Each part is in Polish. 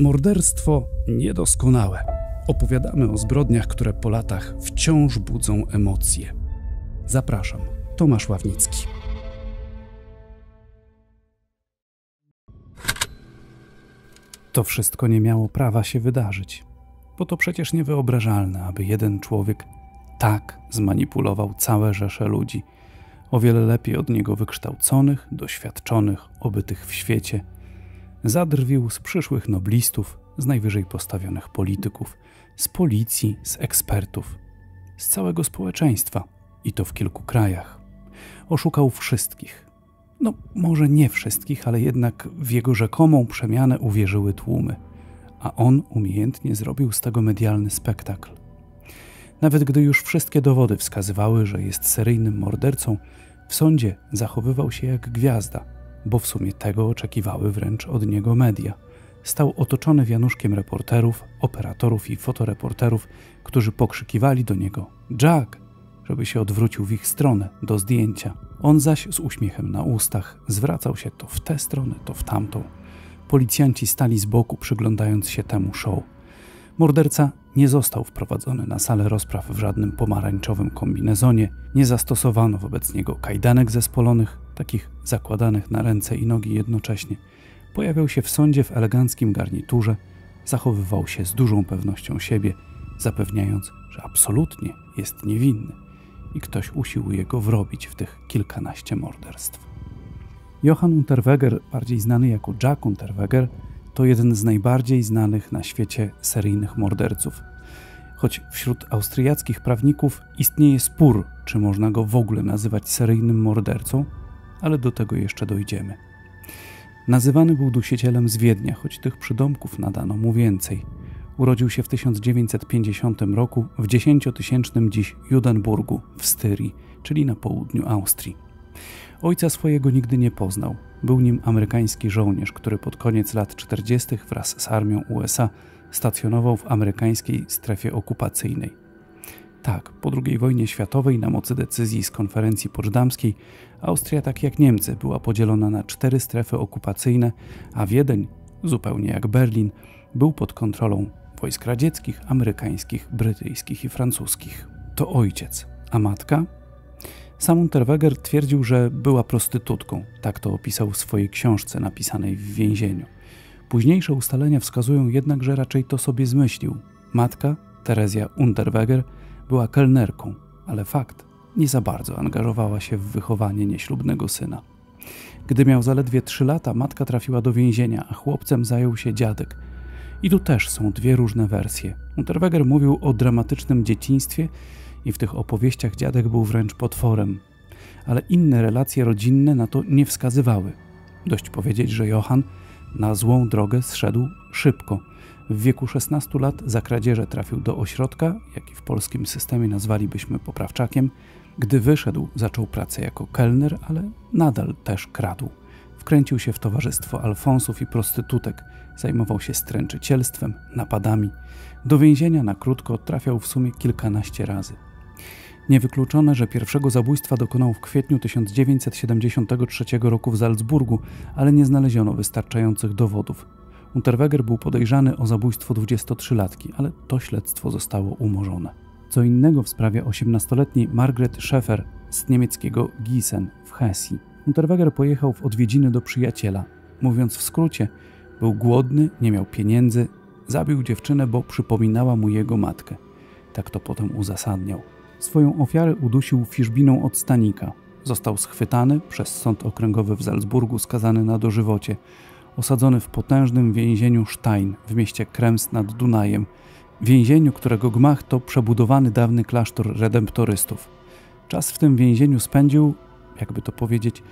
Morderstwo niedoskonałe. Opowiadamy o zbrodniach, które po latach wciąż budzą emocje. Zapraszam, Tomasz Ławnicki. To wszystko nie miało prawa się wydarzyć, bo to przecież niewyobrażalne, aby jeden człowiek tak zmanipulował całe rzesze ludzi, o wiele lepiej od niego wykształconych, doświadczonych, obytych w świecie – zadrwił z przyszłych noblistów, z najwyżej postawionych polityków, z policji, z ekspertów, z całego społeczeństwa i to w kilku krajach. Oszukał wszystkich. No, może nie wszystkich, ale jednak w jego rzekomą przemianę uwierzyły tłumy, a on umiejętnie zrobił z tego medialny spektakl. Nawet gdy już wszystkie dowody wskazywały, że jest seryjnym mordercą, w sądzie zachowywał się jak gwiazda bo w sumie tego oczekiwały wręcz od niego media. Stał otoczony wianuszkiem reporterów, operatorów i fotoreporterów, którzy pokrzykiwali do niego Jack, żeby się odwrócił w ich stronę do zdjęcia. On zaś z uśmiechem na ustach zwracał się to w tę stronę, to w tamtą. Policjanci stali z boku, przyglądając się temu show. Morderca nie został wprowadzony na salę rozpraw w żadnym pomarańczowym kombinezonie, nie zastosowano wobec niego kajdanek zespolonych, takich zakładanych na ręce i nogi jednocześnie. Pojawiał się w sądzie w eleganckim garniturze, zachowywał się z dużą pewnością siebie, zapewniając, że absolutnie jest niewinny i ktoś usiłuje go wrobić w tych kilkanaście morderstw. Johann Unterweger, bardziej znany jako Jack Unterweger, to jeden z najbardziej znanych na świecie seryjnych morderców. Choć wśród austriackich prawników istnieje spór, czy można go w ogóle nazywać seryjnym mordercą, ale do tego jeszcze dojdziemy. Nazywany był dusicielem z Wiednia, choć tych przydomków nadano mu więcej. Urodził się w 1950 roku w dziesięciotysięcznym dziś Judenburgu w Styrii, czyli na południu Austrii. Ojca swojego nigdy nie poznał. Był nim amerykański żołnierz, który pod koniec lat 40. wraz z armią USA stacjonował w amerykańskiej strefie okupacyjnej. Tak, po II wojnie światowej na mocy decyzji z konferencji poczdamskiej Austria, tak jak Niemcy, była podzielona na cztery strefy okupacyjne, a Wiedeń, zupełnie jak Berlin, był pod kontrolą wojsk radzieckich, amerykańskich, brytyjskich i francuskich. To ojciec, a matka sam Unterweger twierdził, że była prostytutką, tak to opisał w swojej książce napisanej w więzieniu. Późniejsze ustalenia wskazują jednak, że raczej to sobie zmyślił. Matka, Terezja Unterweger, była kelnerką, ale fakt nie za bardzo angażowała się w wychowanie nieślubnego syna. Gdy miał zaledwie 3 lata, matka trafiła do więzienia, a chłopcem zajął się dziadek. I tu też są dwie różne wersje. Unterweger mówił o dramatycznym dzieciństwie, i w tych opowieściach dziadek był wręcz potworem. Ale inne relacje rodzinne na to nie wskazywały. Dość powiedzieć, że Johan na złą drogę zszedł szybko. W wieku 16 lat za kradzieże trafił do ośrodka, jaki w polskim systemie nazwalibyśmy poprawczakiem. Gdy wyszedł, zaczął pracę jako kelner, ale nadal też kradł. Wkręcił się w towarzystwo alfonsów i prostytutek, zajmował się stręczycielstwem, napadami. Do więzienia na krótko trafiał w sumie kilkanaście razy. Niewykluczone, że pierwszego zabójstwa dokonał w kwietniu 1973 roku w Salzburgu, ale nie znaleziono wystarczających dowodów. Unterweger był podejrzany o zabójstwo 23-latki, ale to śledztwo zostało umorzone. Co innego w sprawie 18-letniej Margaret Scheffer z niemieckiego Gießen w Hesji. Unterweger pojechał w odwiedziny do przyjaciela. Mówiąc w skrócie, był głodny, nie miał pieniędzy, zabił dziewczynę, bo przypominała mu jego matkę. Tak to potem uzasadniał. Swoją ofiarę udusił fiszbiną od stanika. Został schwytany przez sąd okręgowy w Salzburgu, skazany na dożywocie. Osadzony w potężnym więzieniu Stein w mieście Krems nad Dunajem. Więzieniu, którego gmach to przebudowany dawny klasztor redemptorystów. Czas w tym więzieniu spędził, jakby to powiedzieć,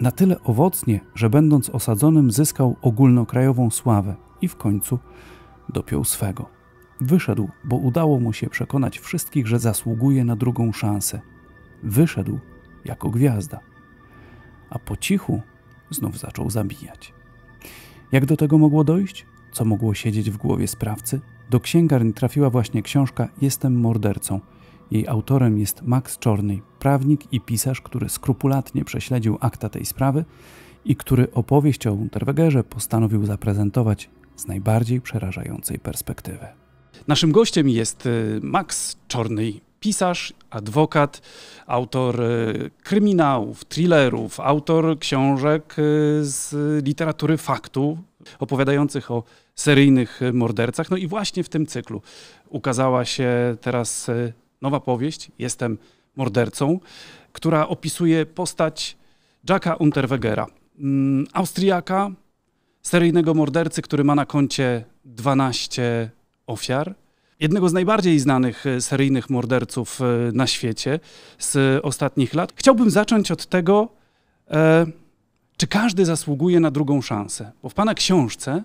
na tyle owocnie, że będąc osadzonym zyskał ogólnokrajową sławę i w końcu dopiął swego. Wyszedł, bo udało mu się przekonać wszystkich, że zasługuje na drugą szansę. Wyszedł jako gwiazda. A po cichu znów zaczął zabijać. Jak do tego mogło dojść? Co mogło siedzieć w głowie sprawcy? Do księgarni trafiła właśnie książka Jestem mordercą. Jej autorem jest Max Czorny, prawnik i pisarz, który skrupulatnie prześledził akta tej sprawy i który opowieść o Unterwegerze postanowił zaprezentować z najbardziej przerażającej perspektywy. Naszym gościem jest y, Max Czorny, pisarz, adwokat, autor y, kryminałów, thrillerów, autor książek y, z literatury faktu, opowiadających o seryjnych mordercach. No i właśnie w tym cyklu ukazała się teraz nowa powieść Jestem mordercą, która opisuje postać Jacka Unterwegera, mm, Austriaka, seryjnego mordercy, który ma na koncie 12 ofiar jednego z najbardziej znanych e, seryjnych morderców e, na świecie z e, ostatnich lat. Chciałbym zacząć od tego, e, czy każdy zasługuje na drugą szansę. Bo w pana książce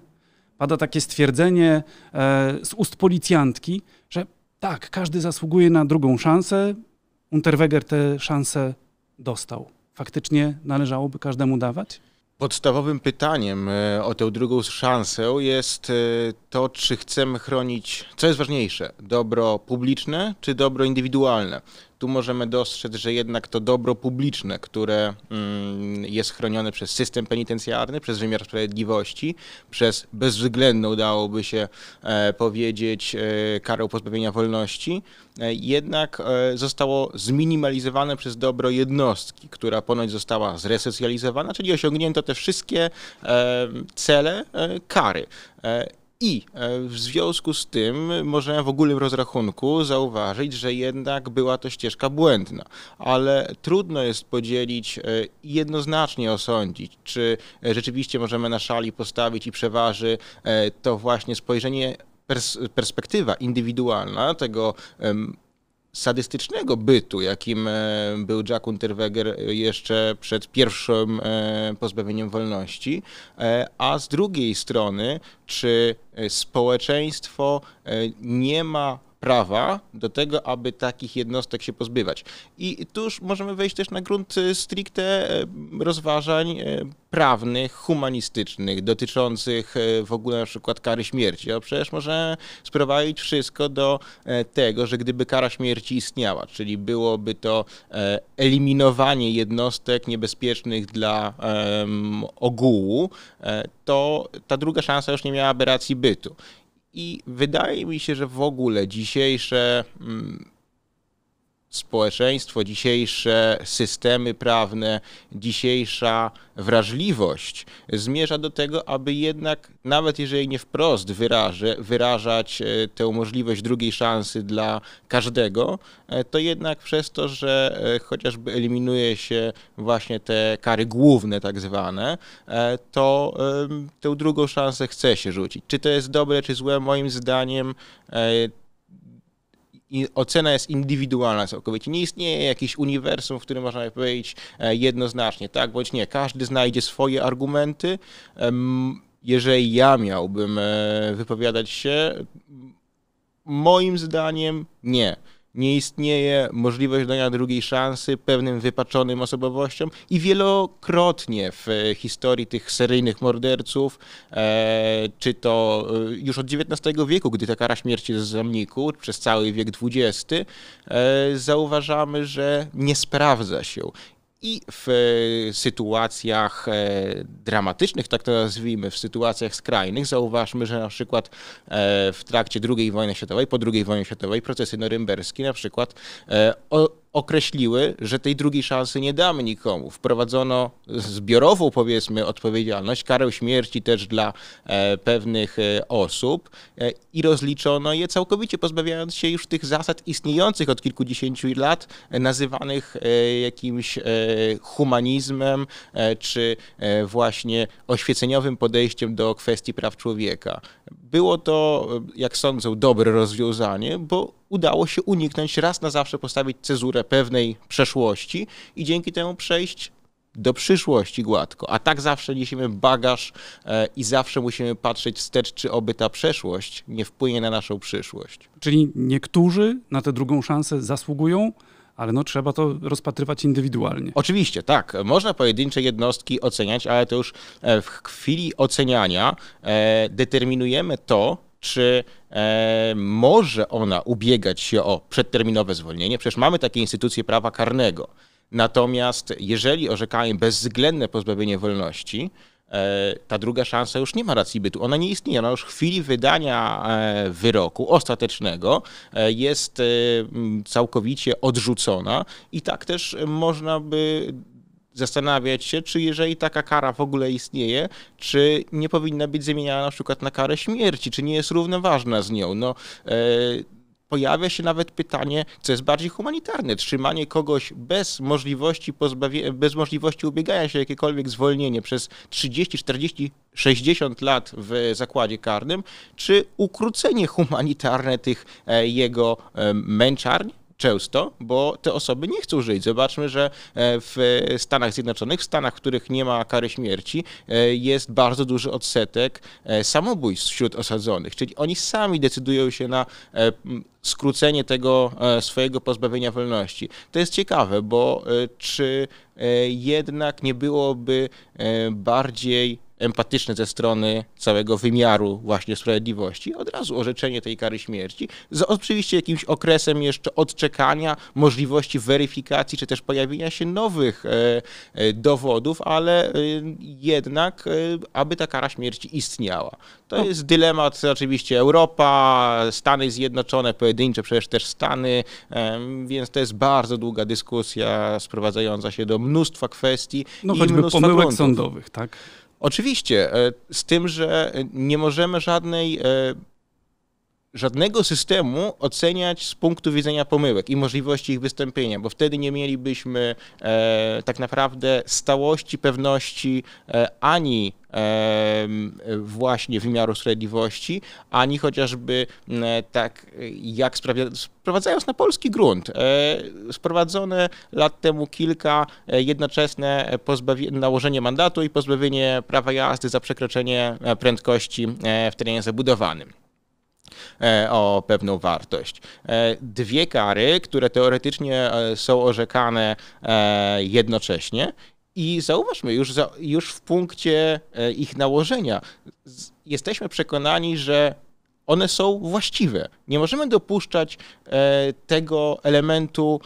pada takie stwierdzenie e, z ust policjantki, że tak, każdy zasługuje na drugą szansę. Unterweger tę szansę dostał. Faktycznie należałoby każdemu dawać? Podstawowym pytaniem e, o tę drugą szansę jest e, to, czy chcemy chronić, co jest ważniejsze, dobro publiczne czy dobro indywidualne tu możemy dostrzec, że jednak to dobro publiczne, które mm, jest chronione przez system penitencjarny, przez wymiar sprawiedliwości, przez bezwzględną, dałoby się e, powiedzieć, e, karę pozbawienia wolności, e, jednak zostało zminimalizowane przez dobro jednostki, która ponoć została zresocjalizowana, czyli osiągnięto te wszystkie cele kary. I e, w związku z tym możemy w ogóle w rozrachunku zauważyć, że jednak była to ścieżka błędna, ale trudno jest podzielić e, i jednoznacznie osądzić, czy rzeczywiście możemy na szali postawić i przeważy e, to właśnie spojrzenie, perspektywa indywidualna tego sadystycznego bytu, jakim e, był Jack Unterweger jeszcze przed pierwszym e, pozbawieniem wolności, e, a z drugiej strony, czy społeczeństwo nie ma prawa do tego, aby takich jednostek się pozbywać. I tu już możemy wejść też na grunt e, stricte e, rozważań e, prawnych, humanistycznych, dotyczących w ogóle na przykład kary śmierci. A przecież możemy sprowadzić wszystko do tego, że gdyby kara śmierci istniała, czyli byłoby to eliminowanie jednostek niebezpiecznych dla ogółu, to ta druga szansa już nie miałaby racji bytu. I wydaje mi się, że w ogóle dzisiejsze mm, społeczeństwo, dzisiejsze systemy prawne, dzisiejsza wrażliwość zmierza do tego, aby jednak, nawet jeżeli nie wprost wyrażać e, tę możliwość drugiej szansy dla każdego, e, to jednak przez to, że e, chociażby eliminuje się właśnie te kary główne, tak zwane, to tę drugą szansę chce się rzucić. Czy to jest dobre, czy złe? Moim zdaniem ocena jest indywidualna całkowicie. Nie istnieje jakiś uniwersum, w którym można powiedzieć e, jednoznacznie, tak bądź nie. Każdy znajdzie swoje argumenty. Jeżeli ja miałbym e, wypowiadać się, moim zdaniem nie nie istnieje możliwość dania drugiej szansy pewnym wypaczonym osobowościom i wielokrotnie w e, historii tych seryjnych morderców, e, czy to e, już od XIX wieku, gdy ta kara śmierci jest z zamniku, przez cały wiek XX, zauważamy, że nie sprawdza się i w e, sytuacjach e, dramatycznych, tak to nazwijmy, w sytuacjach skrajnych, zauważmy, że na przykład e, w trakcie II wojny światowej, po II wojnie światowej procesy norymberskie na przykład określiły, że tej drugiej szansy nie damy nikomu. Wprowadzono zbiorową, powiedzmy, odpowiedzialność, karę śmierci też dla e, pewnych e, osób e, i rozliczono je całkowicie, pozbawiając się już tych zasad istniejących od kilkudziesięciu lat, nazywanych jakimś humanizmem czy właśnie oświeceniowym podejściem do kwestii praw człowieka. Było to, jak sądzę, dobre rozwiązanie, bo udało się uniknąć raz na zawsze postawić cezurę pewnej przeszłości i dzięki temu przejść do przyszłości gładko. A tak zawsze niesiemy bagaż e, i zawsze musimy patrzeć wstecz, czy oby ta przeszłość nie wpłynie na naszą przyszłość. Czyli niektórzy na tę drugą szansę zasługują, ale no trzeba to rozpatrywać indywidualnie. Oczywiście, tak. Można pojedyncze jednostki oceniać, ale to już e, w chwili oceniania e, determinujemy to, czy e, może ona ubiegać się o przedterminowe zwolnienie? Przecież mamy takie instytucje prawa karnego. Natomiast jeżeli orzekają bezwzględne pozbawienie wolności, e, ta druga szansa już nie ma racji bytu. Ona nie istnieje. Ona już w chwili wydania e, wyroku ostatecznego e, jest całkowicie odrzucona i tak też można by zastanawiać się, czy jeżeli taka kara w ogóle istnieje, czy nie powinna być zamieniana na przykład na karę śmierci, czy nie jest równoważna z nią. No, e, pojawia się nawet pytanie, co jest bardziej humanitarne, trzymanie kogoś bez możliwości, bez możliwości ubiegania się jakiekolwiek zwolnienie przez 30, 40, 60 lat w zakładzie karnym, czy ukrócenie humanitarne tych e, jego e, męczarni? często, bo te osoby nie chcą żyć. Zobaczmy, że e, w Stanach Zjednoczonych, w Stanach, w których nie ma kary śmierci, e, jest bardzo duży odsetek e, samobójstw wśród osadzonych, czyli oni sami decydują się na skrócenie tego swojego pozbawienia wolności. To jest ciekawe, bo czy jednak nie byłoby bardziej empatyczne ze strony całego wymiaru właśnie sprawiedliwości, od razu orzeczenie tej kary śmierci, z oczywiście jakimś okresem jeszcze odczekania, możliwości weryfikacji, czy też pojawienia się nowych e, e, dowodów, ale e, jednak, aby ta kara śmierci istniała. To no. jest dylemat oczywiście Europa, Stany Zjednoczone, pojedyncze przecież też Stany, więc to jest bardzo długa dyskusja sprowadzająca się do mnóstwa kwestii. No choćby pomyłek gruntów. sądowych, tak? Oczywiście, e, z tym, że e, nie możemy żadnej e, żadnego systemu oceniać z punktu widzenia pomyłek i możliwości ich wystąpienia, bo wtedy nie mielibyśmy e, tak naprawdę stałości, pewności e, ani e, właśnie wymiaru sprawiedliwości, ani chociażby tak jak sprawia, sprowadzając na polski grunt, e, sprowadzone lat temu kilka e, jednoczesne nałożenie mandatu i pozbawienie prawa jazdy za przekroczenie e, prędkości w terenie zabudowanym. E, o pewną wartość. E, dwie kary, które teoretycznie e, są orzekane jednocześnie i zauważmy, już, za, już w punkcie ich nałożenia jesteśmy przekonani, że one są właściwe. Nie możemy dopuszczać tego elementu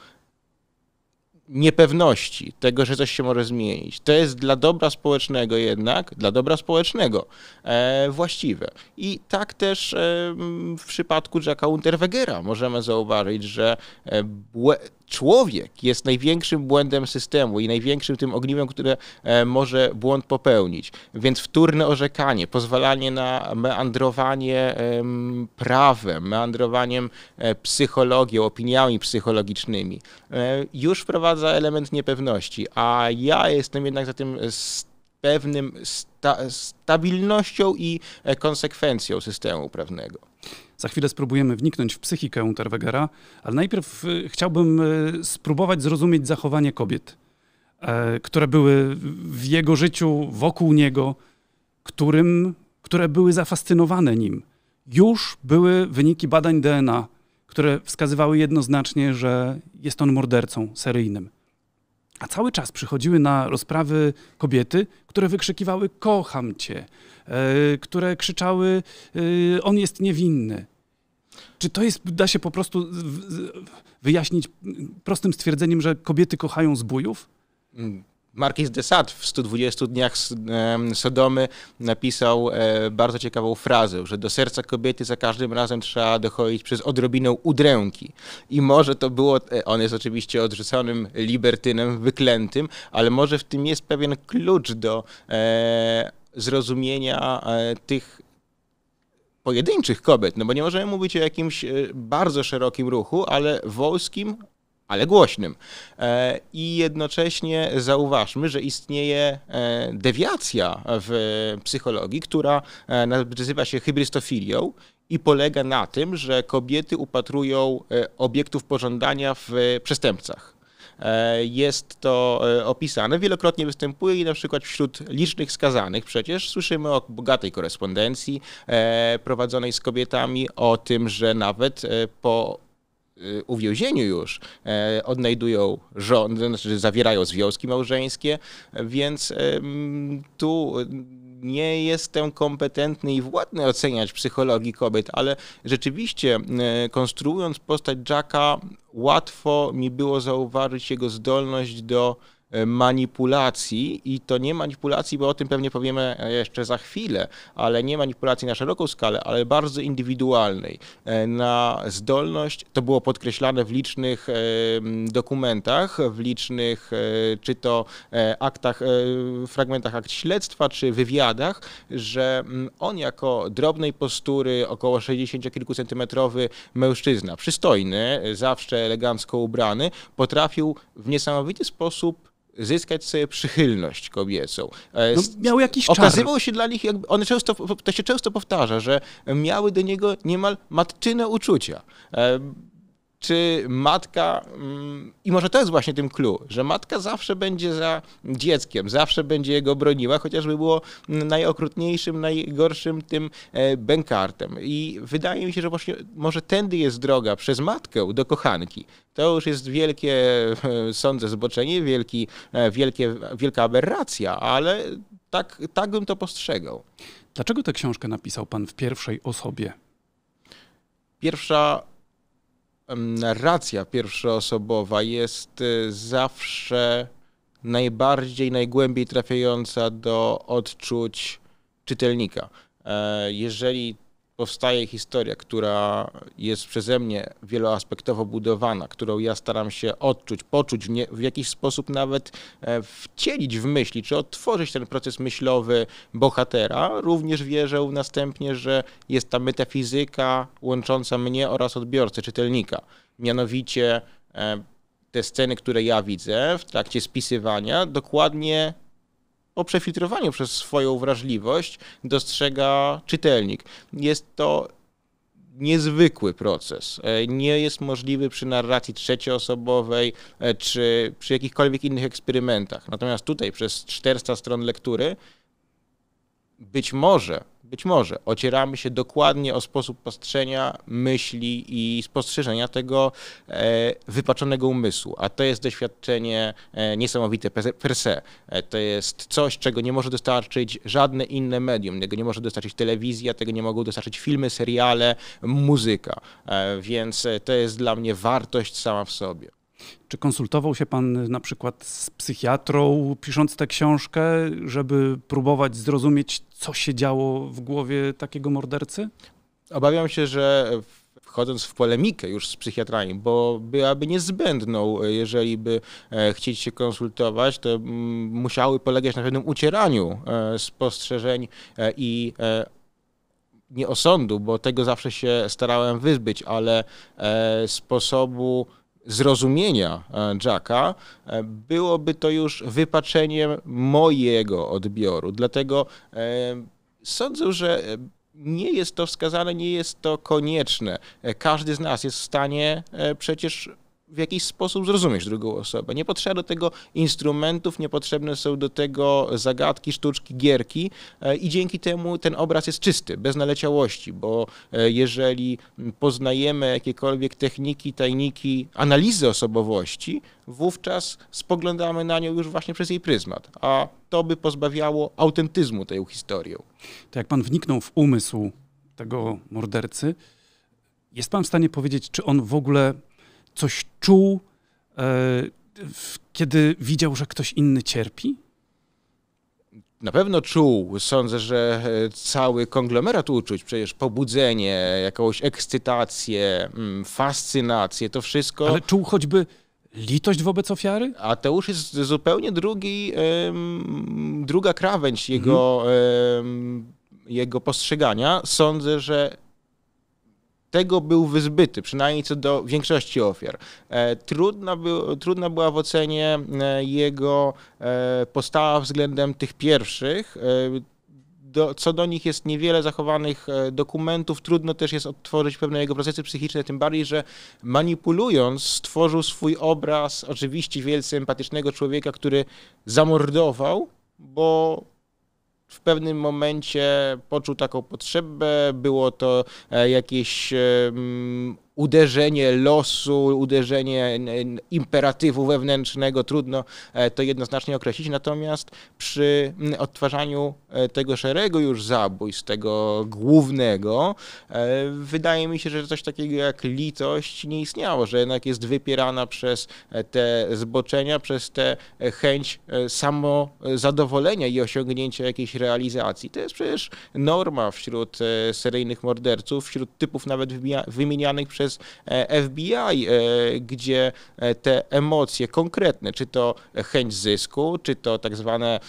niepewności tego, że coś się może zmienić. To jest dla dobra społecznego jednak, dla dobra społecznego e, właściwe. I tak też e, w przypadku Jacka Unterwegera możemy zauważyć, że e, człowiek jest największym błędem systemu i największym tym ogniwem, które e, może błąd popełnić. Więc wtórne orzekanie, pozwalanie na meandrowanie prawem, meandrowaniem e, psychologią, opiniami psychologicznymi już wprowadza wprowadza element niepewności, a ja jestem jednak za tym pewnym sta stabilnością i e, konsekwencją systemu prawnego. Za chwilę spróbujemy wniknąć w psychikę Terwegera, ale najpierw e, chciałbym e, spróbować zrozumieć zachowanie kobiet, które były w jego życiu, wokół niego, którym, które były zafascynowane nim. Już były wyniki badań DNA które wskazywały jednoznacznie, że jest on mordercą seryjnym. A cały czas przychodziły na rozprawy kobiety, które wykrzykiwały: Kocham cię, yy, które krzyczały: yy, On jest niewinny. Czy to jest, da się po prostu wyjaśnić prostym stwierdzeniem, że kobiety kochają zbójów? Mm, Marquis de Sade w 120 dniach Sodomy napisał e, bardzo ciekawą frazę, że do serca kobiety za każdym razem trzeba dochodzić przez odrobinę udręki. I może to było, e, on jest oczywiście odrzuconym libertynem, wyklętym, ale może w tym jest pewien klucz do e, zrozumienia tych pojedynczych kobiet, no bo nie możemy mówić o jakimś bardzo szerokim ruchu, ale wąskim ale głośnym. E, I jednocześnie zauważmy, że istnieje e, dewiacja w psychologii, która e, nazywa się hybrystofilią i polega na tym, że kobiety upatrują obiektów pożądania w przestępcach. Jest to opisane, wielokrotnie występuje i na przykład wśród licznych skazanych przecież słyszymy o bogatej korespondencji prowadzonej z kobietami, o tym, że nawet po Y, uwięzieniu już e, odnajdują żony, znaczy zawierają związki małżeńskie, więc tu nie jestem kompetentny i władny oceniać psychologii kobiet, ale rzeczywiście e, konstruując postać Jacka, łatwo mi było zauważyć jego zdolność do E, manipulacji i to nie manipulacji, bo o tym pewnie powiemy e, jeszcze za chwilę, ale nie manipulacji na szeroką skalę, ale bardzo indywidualnej. E, na zdolność, to było podkreślane w licznych dokumentach, w licznych czy to aktach, fragmentach akt śledztwa, czy wywiadach, że on jako drobnej postury, około 60 kilku centymetrowy mężczyzna, przystojny, zawsze elegancko ubrany, potrafił w niesamowity sposób zyskać sobie przychylność kobiecą. E, no, miał jakiś czar. Okazywał się dla nich, jakby, one często, to się często powtarza, że miały do niego niemal matczyne uczucia. E, czy matka, mm, i może to jest właśnie tym clue, że matka zawsze będzie za dzieckiem, zawsze będzie jego broniła, chociażby było najokrutniejszym, najgorszym tym e, bękartem. I wydaje mi się, że właśnie może tędy jest droga przez matkę do kochanki. To już jest wielkie, e, sądzę, zboczenie, wielki, e, wielkie, wielka aberracja, ale tak, tak bym to postrzegał. Dlaczego tę książkę napisał pan w pierwszej osobie? Pierwsza narracja pierwszoosobowa jest y, zawsze najbardziej, najgłębiej trafiająca do odczuć czytelnika. E, jeżeli powstaje historia, która jest przeze mnie wieloaspektowo budowana, którą ja staram się odczuć, poczuć, w, jakiś sposób nawet e, wcielić w myśli, czy otworzyć ten proces myślowy bohatera, również wierzę następnie, że jest ta metafizyka łącząca mnie oraz odbiorcę, czytelnika. Mianowicie e, te sceny, które ja widzę w trakcie spisywania, dokładnie o przefiltrowaniu przez swoją wrażliwość dostrzega czytelnik. Jest to niezwykły proces. E, nie jest możliwy przy narracji trzecioosobowej e, czy przy jakichkolwiek innych eksperymentach. Natomiast tutaj przez 400 stron lektury być może być może ocieramy się dokładnie o sposób postrzenia myśli i spostrzeżenia tego e, wypaczonego umysłu, a to jest doświadczenie e, niesamowite per se. E, to jest coś, czego nie może dostarczyć żadne inne medium. Tego nie może dostarczyć telewizja, tego nie mogą dostarczyć filmy, seriale, muzyka. Więc to jest dla mnie wartość sama w sobie. Czy konsultował się pan na przykład z psychiatrą, pisząc tę książkę, żeby próbować zrozumieć, co się działo w głowie takiego mordercy? Obawiam się, że wchodząc w polemikę już z psychiatrami, bo byłaby niezbędną, jeżeli by e, chcieć się konsultować, to mm, musiały polegać na pewnym ucieraniu e, spostrzeżeń e, i nie osądu, bo tego zawsze się starałem wyzbyć, ale sposobu zrozumienia e, Jacka, e, byłoby to już wypaczeniem mojego odbioru. Dlatego e, sądzę, że nie jest to wskazane, nie jest to konieczne. Każdy z nas jest w stanie przecież w jakiś sposób zrozumiesz drugą osobę. Nie potrzeba do tego instrumentów, niepotrzebne są do tego zagadki, sztuczki, gierki e, i dzięki temu ten obraz jest czysty, bez naleciałości, bo e, jeżeli poznajemy jakiekolwiek techniki, tajniki analizy osobowości, wówczas spoglądamy na nią już właśnie przez jej pryzmat, a to by pozbawiało autentyzmu tej historią. To jak pan wniknął w umysł tego mordercy, jest pan w stanie powiedzieć, czy on w ogóle coś czuł, e, kiedy widział, że ktoś inny cierpi? na pewno czuł, sądzę, że e, cały konglomerat uczuć, przecież pobudzenie, jakąś ekscytację, mm, fascynację, to wszystko. Ale czuł choćby litość wobec ofiary? A to już jest zupełnie drugi, druga krawędź jego, mhm. jego postrzegania. Sądzę, że tego był wyzbyty, przynajmniej co do większości ofiar. E, trudna, trudna była w ocenie e, jego e, postawa względem tych pierwszych. Do, co do nich jest niewiele zachowanych dokumentów, trudno też jest odtworzyć pewne jego procesy psychiczne, tym bardziej, że manipulując stworzył swój obraz oczywiście wielce empatycznego człowieka, który zamordował, bo w pewnym momencie poczuł taką potrzebę, było to e, jakieś uderzenie losu, uderzenie imperatywu wewnętrznego, trudno e, to jednoznacznie określić. Natomiast przy odtwarzaniu e, tego szeregu już zabójstw, tego głównego, e, wydaje mi się, że coś takiego jak litość nie istniało, że jednak jest wypierana przez te zboczenia, przez tę chęć samozadowolenia i osiągnięcia jakiejś realizacji. To jest przecież norma wśród seryjnych morderców, wśród typów nawet wymienianych przez przez e, FBI, e, gdzie e, te emocje konkretne, czy to chęć zysku, czy to tak zwane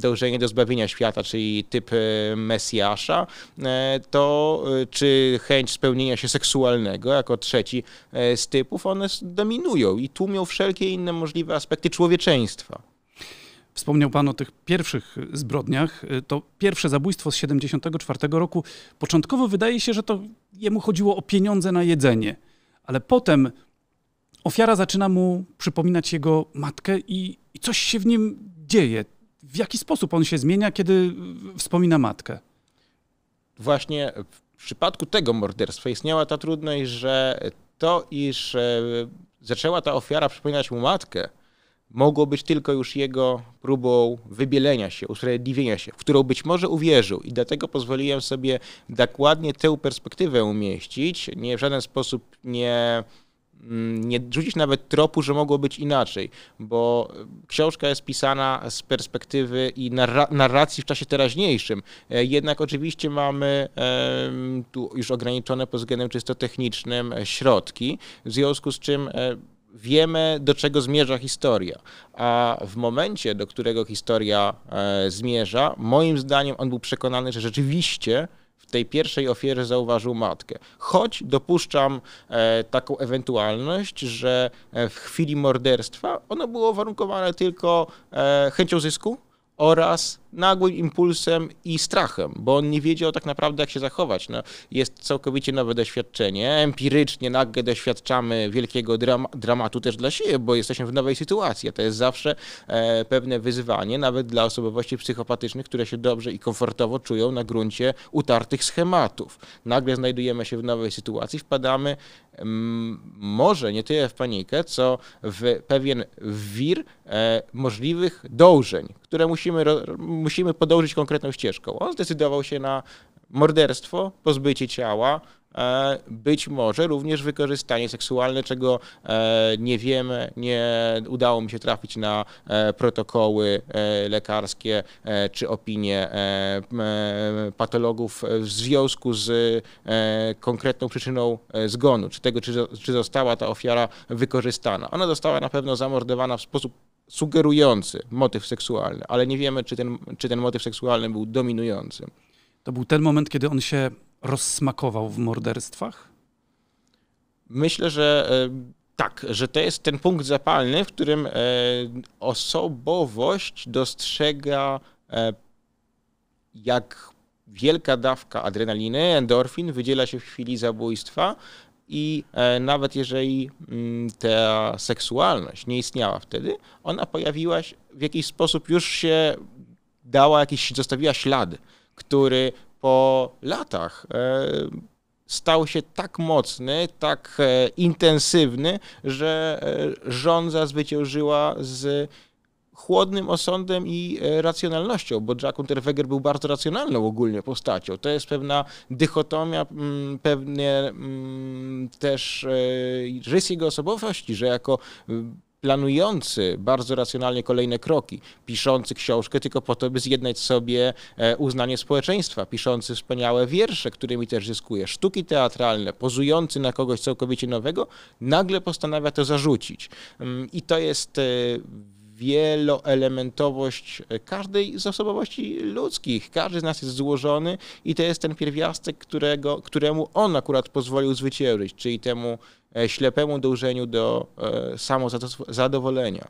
dążenie do zbawienia świata, czyli typ Mesjasza, to czy chęć spełnienia się seksualnego jako trzeci z typów, one dominują i tłumią wszelkie inne możliwe aspekty człowieczeństwa. Wspomniał Pan o tych pierwszych zbrodniach. Y, to pierwsze zabójstwo z 1974 roku. Początkowo wydaje się, że to jemu chodziło o pieniądze na jedzenie, ale potem ofiara zaczyna mu przypominać jego matkę i, i coś się w nim dzieje. W jaki sposób on się zmienia, kiedy y, wspomina matkę? Właśnie w przypadku tego morderstwa istniała ta trudność, że to, iż e, zaczęła ta ofiara przypominać mu matkę, mogło być tylko już jego próbą wybielenia się, usprawiedliwienia się, w którą być może uwierzył i dlatego pozwoliłem sobie dokładnie tę perspektywę umieścić, nie w żaden sposób nie mm, nie rzucić nawet tropu, że mogło być inaczej, bo książka jest pisana z perspektywy i narra- narracji w czasie teraźniejszym. E, jednak oczywiście mamy tu już ograniczone pod względem czysto technicznym e, środki, w związku z czym e, wiemy, do czego zmierza historia. A w momencie, do którego historia e, zmierza, moim zdaniem on był przekonany, że rzeczywiście w tej pierwszej ofierze zauważył matkę. Choć dopuszczam e, taką ewentualność, że e, w chwili morderstwa ono było warunkowane tylko chęcią zysku oraz nagłym impulsem i strachem, bo on nie wiedział tak naprawdę, jak się zachować. No, jest całkowicie nowe doświadczenie. Empirycznie nagle doświadczamy wielkiego dram dramatu też dla siebie, bo jesteśmy w nowej sytuacji. to jest zawsze e, pewne wyzwanie, nawet dla osobowości psychopatycznych, które się dobrze i komfortowo czują na gruncie utartych schematów. Nagle znajdujemy się w nowej sytuacji, wpadamy mm, może nie tyle w panikę, co w pewien wir e, możliwych dążeń, które musimy musimy podążyć konkretną ścieżką. On zdecydował się na morderstwo, pozbycie ciała, e, być może również wykorzystanie seksualne, czego e, nie wiemy, nie udało mi się trafić na e, protokoły lekarskie czy opinie patologów w związku z konkretną przyczyną zgonu, czy tego, czy, czy została ta ofiara wykorzystana. Ona została na pewno zamordowana w sposób sugerujący motyw seksualny, ale nie wiemy, czy ten, czy ten motyw seksualny był dominujący. To był ten moment, kiedy on się rozsmakował w morderstwach? Myślę, że e, tak, że to jest ten punkt zapalny, w którym e, osobowość dostrzega, e, jak wielka dawka adrenaliny, endorfin wydziela się w chwili zabójstwa i e, nawet jeżeli mm, ta seksualność nie istniała wtedy, ona pojawiła się w jakiś sposób, już się dała jakiś, zostawiła ślad, który po latach e, stał się tak mocny, tak e, intensywny, że żądza zwyciężyła z chłodnym osądem i e, racjonalnością, bo Jack Unterweger był bardzo racjonalną ogólnie postacią. To jest pewna dychotomia, mm, pewnie mm, też rys e, jego osobowości, że jako y, planujący bardzo racjonalnie kolejne kroki, piszący książkę tylko po to, by zjednać sobie e, uznanie społeczeństwa, piszący wspaniałe wiersze, którymi też zyskuje, sztuki teatralne, pozujący na kogoś całkowicie nowego, nagle postanawia to zarzucić. Mm, I to jest wieloelementowość każdej z osobowości ludzkich. Każdy z nas jest złożony i to jest ten pierwiastek, którego, któremu on akurat pozwolił zwyciężyć, czyli temu e, ślepemu dążeniu do e, samozadowolenia.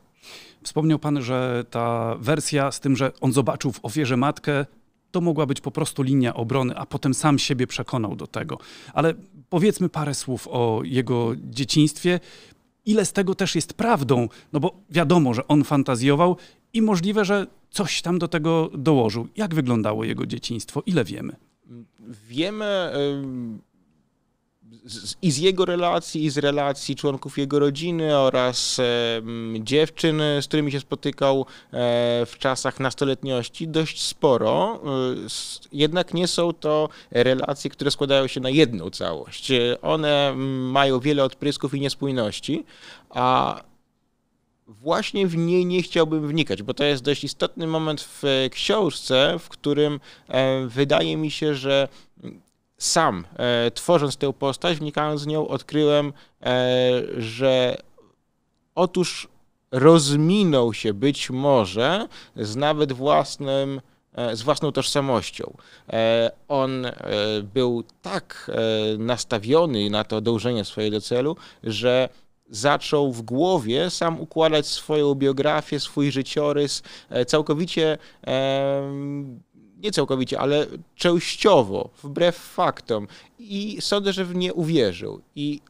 Wspomniał pan, że ta wersja z tym, że on zobaczył w ofierze matkę, to mogła być po prostu linia obrony, a potem sam siebie przekonał do tego. Ale powiedzmy parę słów o jego dzieciństwie ile z tego też jest prawdą, no bo wiadomo, że on fantazjował i możliwe, że coś tam do tego dołożył. Jak wyglądało jego dzieciństwo? Ile wiemy? Wiemy z, i z jego relacji, i z relacji członków jego rodziny oraz dziewczyn, z którymi się spotykał e, w czasach nastoletniości, dość sporo. E, jednak nie są to relacje, które składają się na jedną całość. One mają wiele odprysków i niespójności, a właśnie w niej nie chciałbym wnikać, bo to jest dość istotny moment w e, książce, w którym wydaje mi się, że sam, e, tworząc tę postać, wnikając z nią, odkryłem, e, że otóż rozminął się być może z nawet własnym, e, z własną tożsamością. E, on e, był tak e, nastawiony na to dążenie swoje do celu, że zaczął w głowie sam układać swoją biografię, swój życiorys, całkowicie nie całkowicie, ale częściowo, wbrew faktom. I sądzę, że w nie uwierzył. I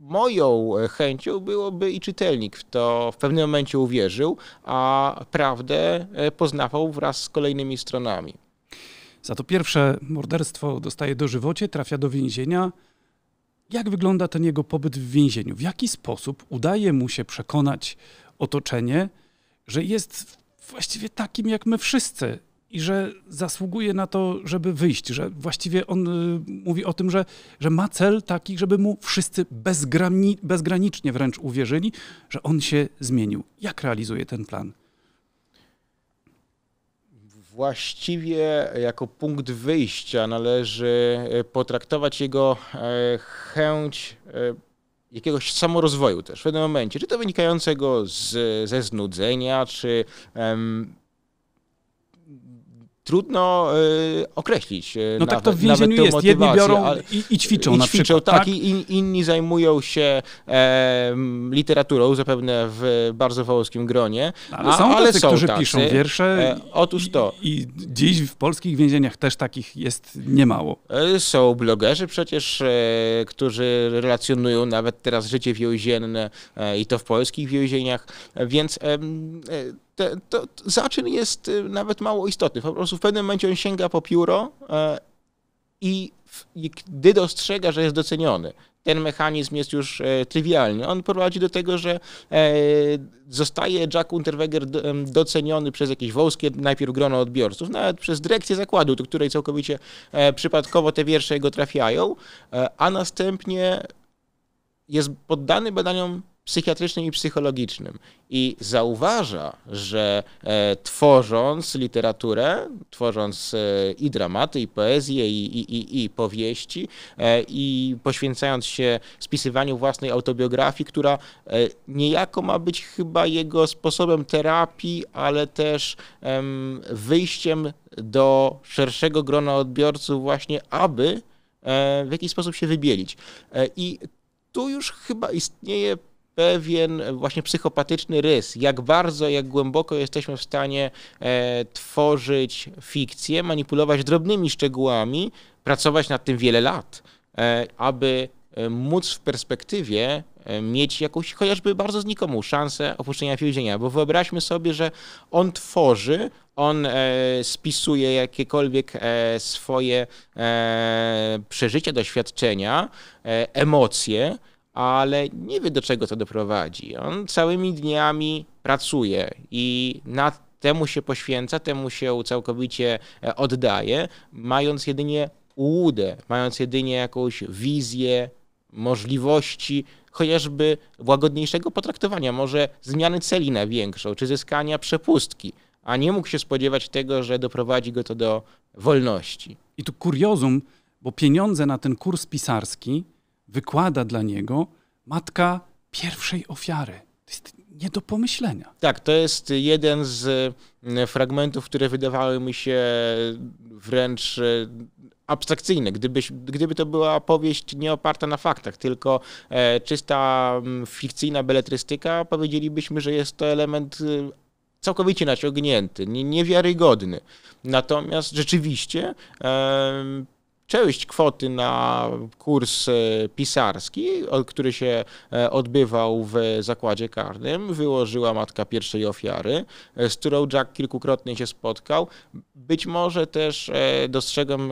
moją e, chęcią byłoby i czytelnik w to w pewnym momencie uwierzył, a prawdę e, poznawał wraz z kolejnymi stronami. Za to pierwsze morderstwo dostaje dożywocie, trafia do więzienia. Jak wygląda ten jego pobyt w więzieniu? W jaki sposób udaje mu się przekonać otoczenie, że jest właściwie takim jak my wszyscy i że zasługuje na to, żeby wyjść, że właściwie on y, mówi o tym, że, że ma cel taki, żeby mu wszyscy bezgrani, bezgranicznie wręcz uwierzyli, że on się zmienił. Jak realizuje ten plan? Właściwie jako punkt wyjścia należy y, potraktować jego e, chęć e, jakiegoś samorozwoju też w pewnym momencie, czy to wynikającego z, ze znudzenia, czy um, trudno y, określić. Y, no nawet, tak to w więzieniu jest. Jedni biorą ale, i, i, ćwiczą i na ćwiczą, przykład. Tak, tak? I inni zajmują się e, literaturą, zapewne w bardzo wąskim gronie. Ale są ale tacy, są którzy tacy. piszą wiersze. E, otóż to. I, I, dziś w polskich więzieniach też takich jest niemało. E, są blogerzy przecież, e, którzy relacjonują nawet teraz życie więzienne e, i to w polskich więzieniach, więc e, te, to, to zaczyn jest y, nawet mało istotny. Po prostu w pewnym momencie on sięga po pióro e, i, i gdy dostrzega, że jest doceniony, ten mechanizm jest już e, trywialny. On prowadzi do tego, że e, zostaje Jack Unterweger doceniony przez jakieś wąskie najpierw grono odbiorców, nawet przez dyrekcję zakładu, do której całkowicie przypadkowo te wiersze jego trafiają, a następnie jest poddany badaniom psychiatrycznym i psychologicznym. I zauważa, że e, tworząc literaturę, tworząc e, i dramaty, i poezję, i, i, i, i powieści, e, i poświęcając się spisywaniu własnej autobiografii, która e, niejako ma być chyba jego sposobem terapii, ale też wyjściem do szerszego grona odbiorców, właśnie aby e, w jakiś sposób się wybielić. E, I tu już chyba istnieje pewien właśnie psychopatyczny rys, jak bardzo, jak głęboko jesteśmy w stanie e, tworzyć fikcję, manipulować drobnymi szczegółami, pracować nad tym wiele lat, e, aby e, móc w perspektywie e, mieć jakąś chociażby bardzo znikomą szansę opuszczenia więzienia, bo wyobraźmy sobie, że on tworzy, on e, spisuje jakiekolwiek swoje przeżycia, doświadczenia, emocje, ale nie wie do czego to doprowadzi. On całymi dniami pracuje i temu się poświęca, temu się całkowicie e, oddaje, mając jedynie ułudę, mając jedynie jakąś wizję możliwości chociażby łagodniejszego potraktowania, może zmiany celi na większą, czy zyskania przepustki, a nie mógł się spodziewać tego, że doprowadzi go to do wolności. I tu kuriozum, bo pieniądze na ten kurs pisarski wykłada dla niego matka pierwszej ofiary. To jest nie do pomyślenia. Tak, to jest jeden z mm, fragmentów, które wydawały mi się wręcz e, abstrakcyjne. Gdyby, gdyby to była powieść nie oparta na faktach, tylko e, czysta mm, fikcyjna beletrystyka, powiedzielibyśmy, że jest to element e, całkowicie naciągnięty, niewiarygodny. Natomiast rzeczywiście część kwoty na kurs e, pisarski, który się e, odbywał w zakładzie karnym, wyłożyła matka pierwszej ofiary, e, z którą Jack kilkukrotnie się spotkał. Być może też dostrzegam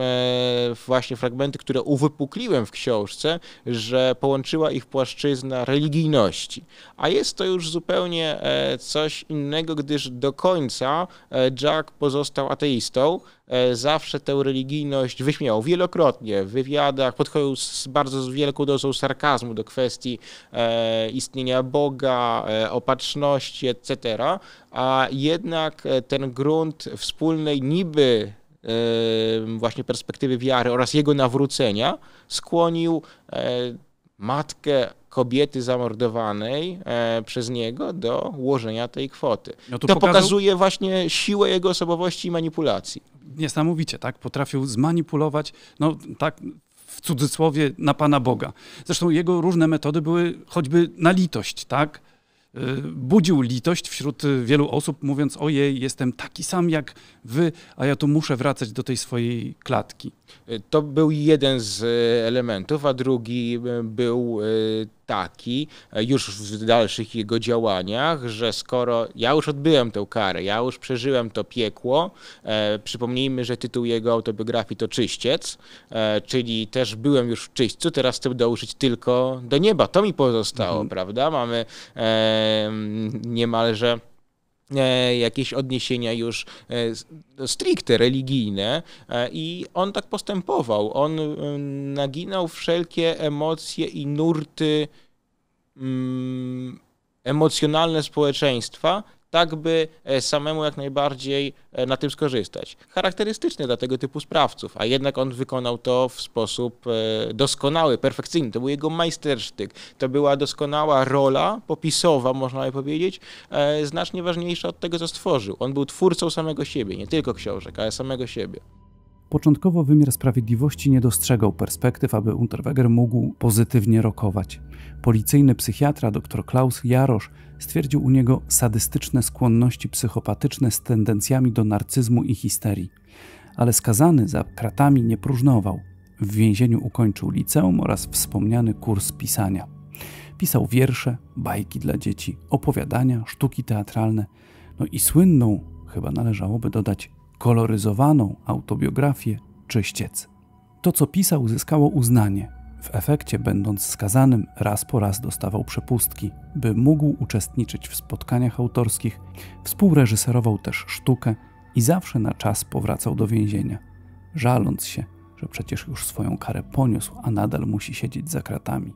właśnie fragmenty, które uwypukliłem w książce, że połączyła ich płaszczyzna religijności. A jest to już zupełnie coś innego, gdyż do końca Jack pozostał ateistą. E, zawsze tę religijność wyśmiał wielokrotnie w wywiadach, podchodził z bardzo wielką dozą sarkazmu do kwestii e, istnienia Boga, e, opatrzności, etc. A jednak ten grunt wspólnej niby właśnie perspektywy wiary oraz jego nawrócenia skłonił matkę kobiety zamordowanej przez niego do ułożenia tej kwoty. No to pokazuje właśnie siłę jego osobowości i manipulacji niesamowicie, tak? Potrafił zmanipulować, no tak w cudzysłowie, na Pana Boga. Zresztą jego różne metody były choćby na litość, tak? Y, budził litość wśród wielu osób, mówiąc: Ojej, jestem taki sam jak wy, a ja tu muszę wracać do tej swojej klatki. Y, to był jeden z y, elementów, a drugi y, był taki już w dalszych jego działaniach, że skoro ja już odbyłem tę karę, ja już przeżyłem to piekło, e, przypomnijmy, że tytuł jego autobiografii to Czyściec, e, czyli też byłem już w czyśćcu, teraz chcę dołożyć tylko do nieba. To mi pozostało, mhm. prawda? Mamy e, niemalże E, jakieś odniesienia już e, no, stricte religijne e, i on tak postępował. On naginał wszelkie emocje i nurty mm, emocjonalne społeczeństwa tak by e, samemu jak najbardziej e, na tym skorzystać. Charakterystyczny dla tego typu sprawców, a jednak on wykonał to w sposób e, doskonały, perfekcyjny. To był jego majstersztyk. To była doskonała rola popisowa, można by powiedzieć, znacznie ważniejsza od tego, co stworzył. On był twórcą samego siebie, nie tylko książek, ale samego siebie. Początkowo wymiar sprawiedliwości nie dostrzegał perspektyw, aby Unterweger mógł pozytywnie rokować. Policyjny psychiatra dr Klaus Jarosz stwierdził u niego sadystyczne skłonności psychopatyczne z tendencjami do narcyzmu i histerii. Ale skazany za kratami nie próżnował. W więzieniu ukończył liceum oraz wspomniany kurs pisania. Pisał wiersze, bajki dla dzieci, opowiadania, sztuki teatralne. No i słynną, chyba należałoby dodać, koloryzowaną autobiografię Czyściec. To, co pisał, zyskało uznanie. W efekcie, będąc skazanym, raz po raz dostawał przepustki, by mógł uczestniczyć w spotkaniach autorskich, współreżyserował też sztukę i zawsze na czas powracał do więzienia, żaląc się, że przecież już swoją karę poniósł, a nadal musi siedzieć za kratami.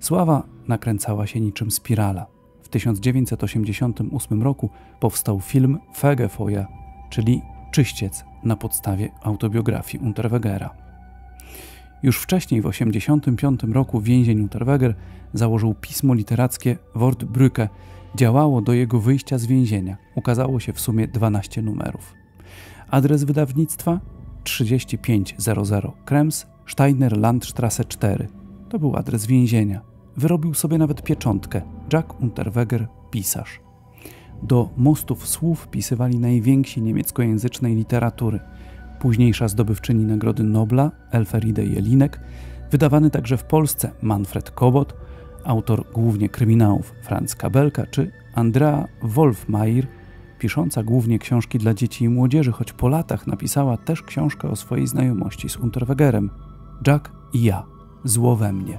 Sława nakręcała się niczym spirala. W 1988 roku powstał film Fegefoja, czyli Czyściec na podstawie autobiografii Unterwegera. Już wcześniej, w 1985 roku, więzień Unterweger założył pismo literackie Wortbrücke. Działało do jego wyjścia z więzienia. Ukazało się w sumie 12 numerów. Adres wydawnictwa 3500 Krems, Steiner Landstrasse 4. To był adres więzienia. Wyrobił sobie nawet pieczątkę Jack Unterweger, pisarz. Do mostów słów pisywali najwięksi niemieckojęzycznej literatury. Późniejsza zdobywczyni Nagrody Nobla, Elferide Jelinek, wydawany także w Polsce Manfred Kobot, autor głównie kryminałów Franz Kabelka czy Andrea Wolfmeier, pisząca głównie książki dla dzieci i młodzieży, choć po latach napisała też książkę o swojej znajomości z Unterwegerem Jack i ja, zło we mnie.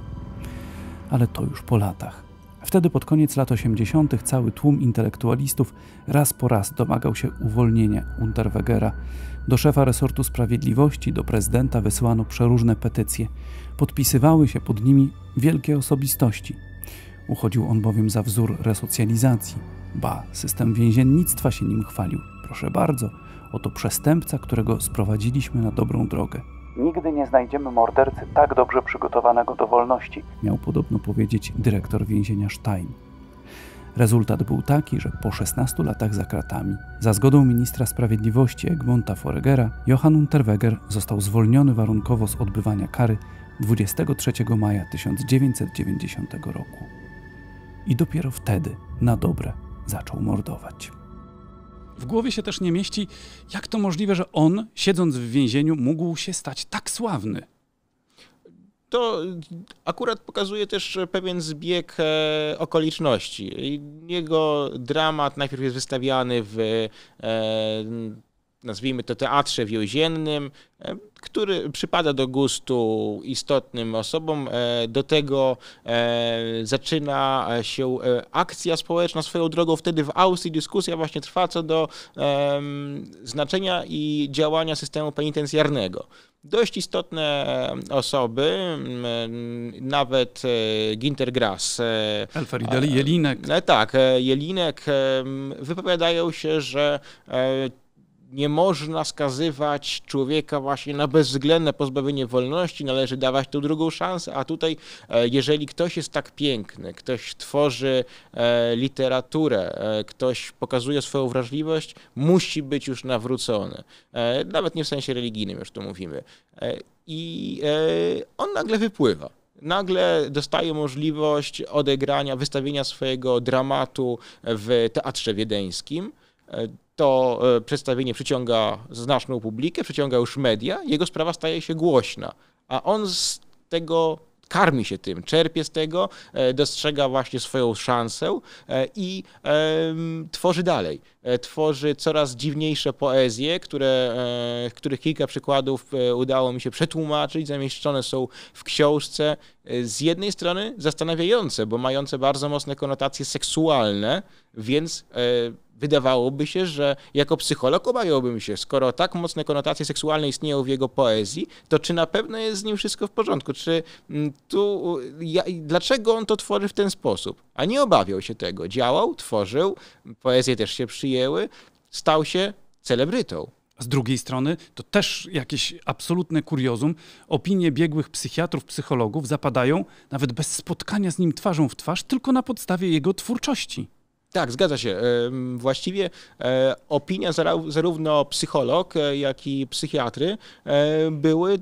Ale to już po latach. Wtedy pod koniec lat 80. cały tłum intelektualistów raz po raz domagał się uwolnienia Unterwegera. Do szefa resortu sprawiedliwości, do prezydenta wysyłano przeróżne petycje. Podpisywały się pod nimi wielkie osobistości. Uchodził on bowiem za wzór resocjalizacji. Ba, system więziennictwa się nim chwalił. Proszę bardzo, oto przestępca, którego sprowadziliśmy na dobrą drogę. Nigdy nie znajdziemy mordercy tak dobrze przygotowanego do wolności, miał podobno powiedzieć dyrektor więzienia Stein. Rezultat był taki, że po 16 latach za kratami, za zgodą ministra sprawiedliwości Egmonta Foregera, Johann Unterweger został zwolniony warunkowo z odbywania kary 23 maja 1990 roku. I dopiero wtedy, na dobre, zaczął mordować. W głowie się też nie mieści, jak to możliwe, że on, siedząc w więzieniu, mógł się stać tak sławny to akurat pokazuje też pewien zbieg e, okoliczności. Jego dramat najpierw jest wystawiany w e, nazwijmy to teatrze więziennym, e, który przypada do gustu istotnym osobom. E, do tego e, zaczyna się akcja społeczna swoją drogą. Wtedy w Austrii dyskusja właśnie trwa co do znaczenia i działania systemu penitencjarnego. Dość istotne osoby, nawet Ginter Grass. Elfaridel Jelinek. Tak, Jelinek wypowiadają się, że nie można skazywać człowieka właśnie na bezwzględne pozbawienie wolności, należy dawać tu drugą szansę, a tutaj e, jeżeli ktoś jest tak piękny, ktoś tworzy e, literaturę, e, ktoś pokazuje swoją wrażliwość, musi być już nawrócony. Nawet nie w sensie religijnym już tu mówimy. I on nagle wypływa nagle dostaje możliwość odegrania, wystawienia swojego dramatu w Teatrze Wiedeńskim to e, przedstawienie przyciąga znaczną publikę, przyciąga już media, jego sprawa staje się głośna, a on z tego karmi się tym, czerpie z tego, e, dostrzega właśnie swoją szansę e, i tworzy dalej. Tworzy coraz dziwniejsze poezje, które, których kilka przykładów udało mi się przetłumaczyć, zamieszczone są w książce. Z jednej strony zastanawiające, bo mające bardzo mocne konotacje seksualne, więc Wydawałoby się, że jako psycholog obawiałbym się, skoro tak mocne konotacje seksualne istnieją w jego poezji, to czy na pewno jest z nim wszystko w porządku? Czy mm, tu, ja, dlaczego on to tworzy w ten sposób? A nie obawiał się tego. Działał, tworzył, poezje też się przyjęły, stał się celebrytą. Z drugiej strony, to też jakieś absolutne kuriozum. Opinie biegłych psychiatrów, psychologów zapadają nawet bez spotkania z nim twarzą w twarz, tylko na podstawie jego twórczości. Tak, zgadza się. Właściwie e, opinia zarówno psycholog, e, jak i psychiatry e, były,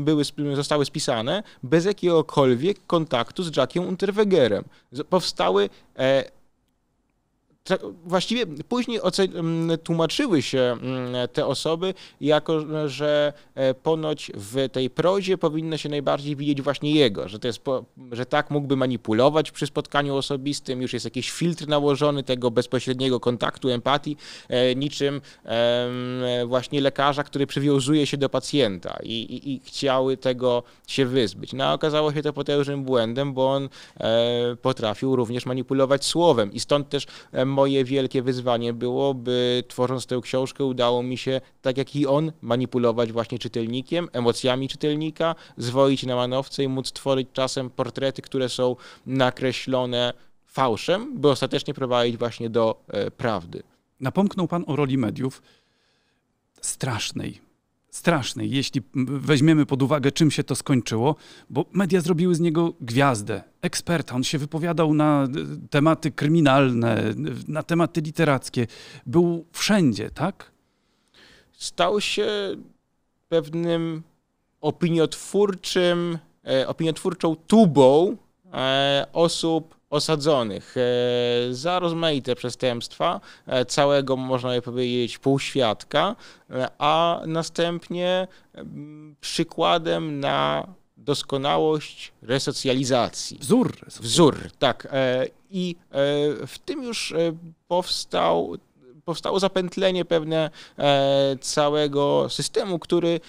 były, zostały spisane bez jakiegokolwiek kontaktu z Jackiem Unterwegerem. Powstały właściwie później tłumaczyły się te osoby jako, że e, ponoć w tej prozie powinno się najbardziej widzieć właśnie jego, że, to jest po, że tak mógłby manipulować przy spotkaniu osobistym, już jest jakiś filtr nałożony tego bezpośredniego kontaktu, empatii, e, niczym właśnie lekarza, który przywiązuje się do pacjenta i, i, i chciały tego się wyzbyć. No a okazało się to potężnym błędem, bo on e, potrafił również manipulować słowem i stąd też moje wielkie wyzwanie było, by tworząc tę książkę udało mi się, tak jak i on, manipulować właśnie czytelnikiem, emocjami czytelnika, zwoić na manowce i móc tworzyć czasem portrety, które są nakreślone fałszem, by ostatecznie prowadzić właśnie do e, prawdy. Napomknął pan o roli mediów strasznej, straszny. jeśli weźmiemy pod uwagę, czym się to skończyło, bo media zrobiły z niego gwiazdę, eksperta. On się wypowiadał na e, tematy kryminalne, na tematy literackie. Był wszędzie, tak? Stał się pewnym opiniotwórczym, e, opiniotwórczą tubą e, osób osadzonych e, za rozmaite przestępstwa e, całego, można by powiedzieć, półświadka, e, a następnie przykładem na doskonałość resocjalizacji. Wzór. Resocjalizacji. Wzór, tak. I w tym już powstał powstało zapętlenie pewne całego systemu, który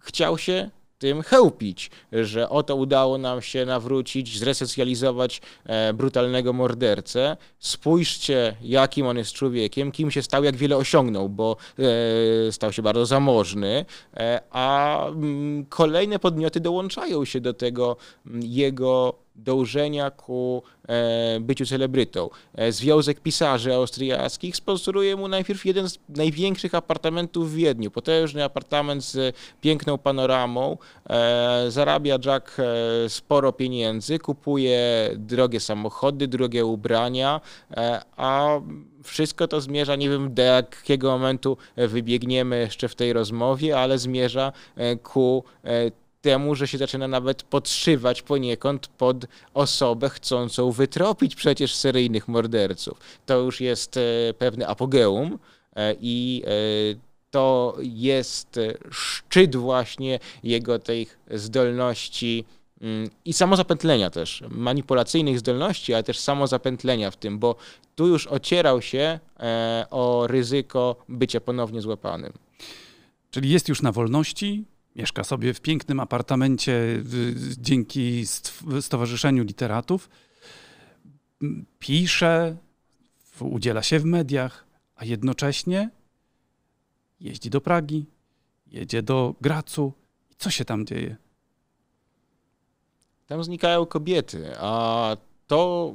chciał się tym chełpić, że oto udało nam się nawrócić, zresocjalizować e, brutalnego mordercę. Spójrzcie, jakim on jest człowiekiem, kim się stał, jak wiele osiągnął, bo e, stał się bardzo zamożny, e, a mm, kolejne podmioty dołączają się do tego mm, jego dążenia ku e, byciu celebrytą. E, Związek Pisarzy Austriackich sponsoruje mu najpierw jeden z największych apartamentów w Wiedniu. Potężny apartament z piękną panoramą. E, zarabia Jack sporo pieniędzy, kupuje drogie samochody, drogie ubrania, a wszystko to zmierza, nie wiem do jakiego momentu wybiegniemy jeszcze w tej rozmowie, ale zmierza ku temu, że się zaczyna nawet podszywać poniekąd pod osobę chcącą wytropić przecież seryjnych morderców. To już jest e, pewne apogeum e, i e, to jest szczyt właśnie jego tej zdolności mm, i samozapętlenia też, manipulacyjnych zdolności, ale też samozapętlenia w tym, bo tu już ocierał się o ryzyko bycia ponownie złapanym. Czyli jest już na wolności, Mieszka sobie w pięknym apartamencie dzięki Stowarzyszeniu Literatów. Pisze, udziela się w mediach, a jednocześnie jeździ do Pragi, jedzie do Gracu. I co się tam dzieje? Tam znikają kobiety, a to,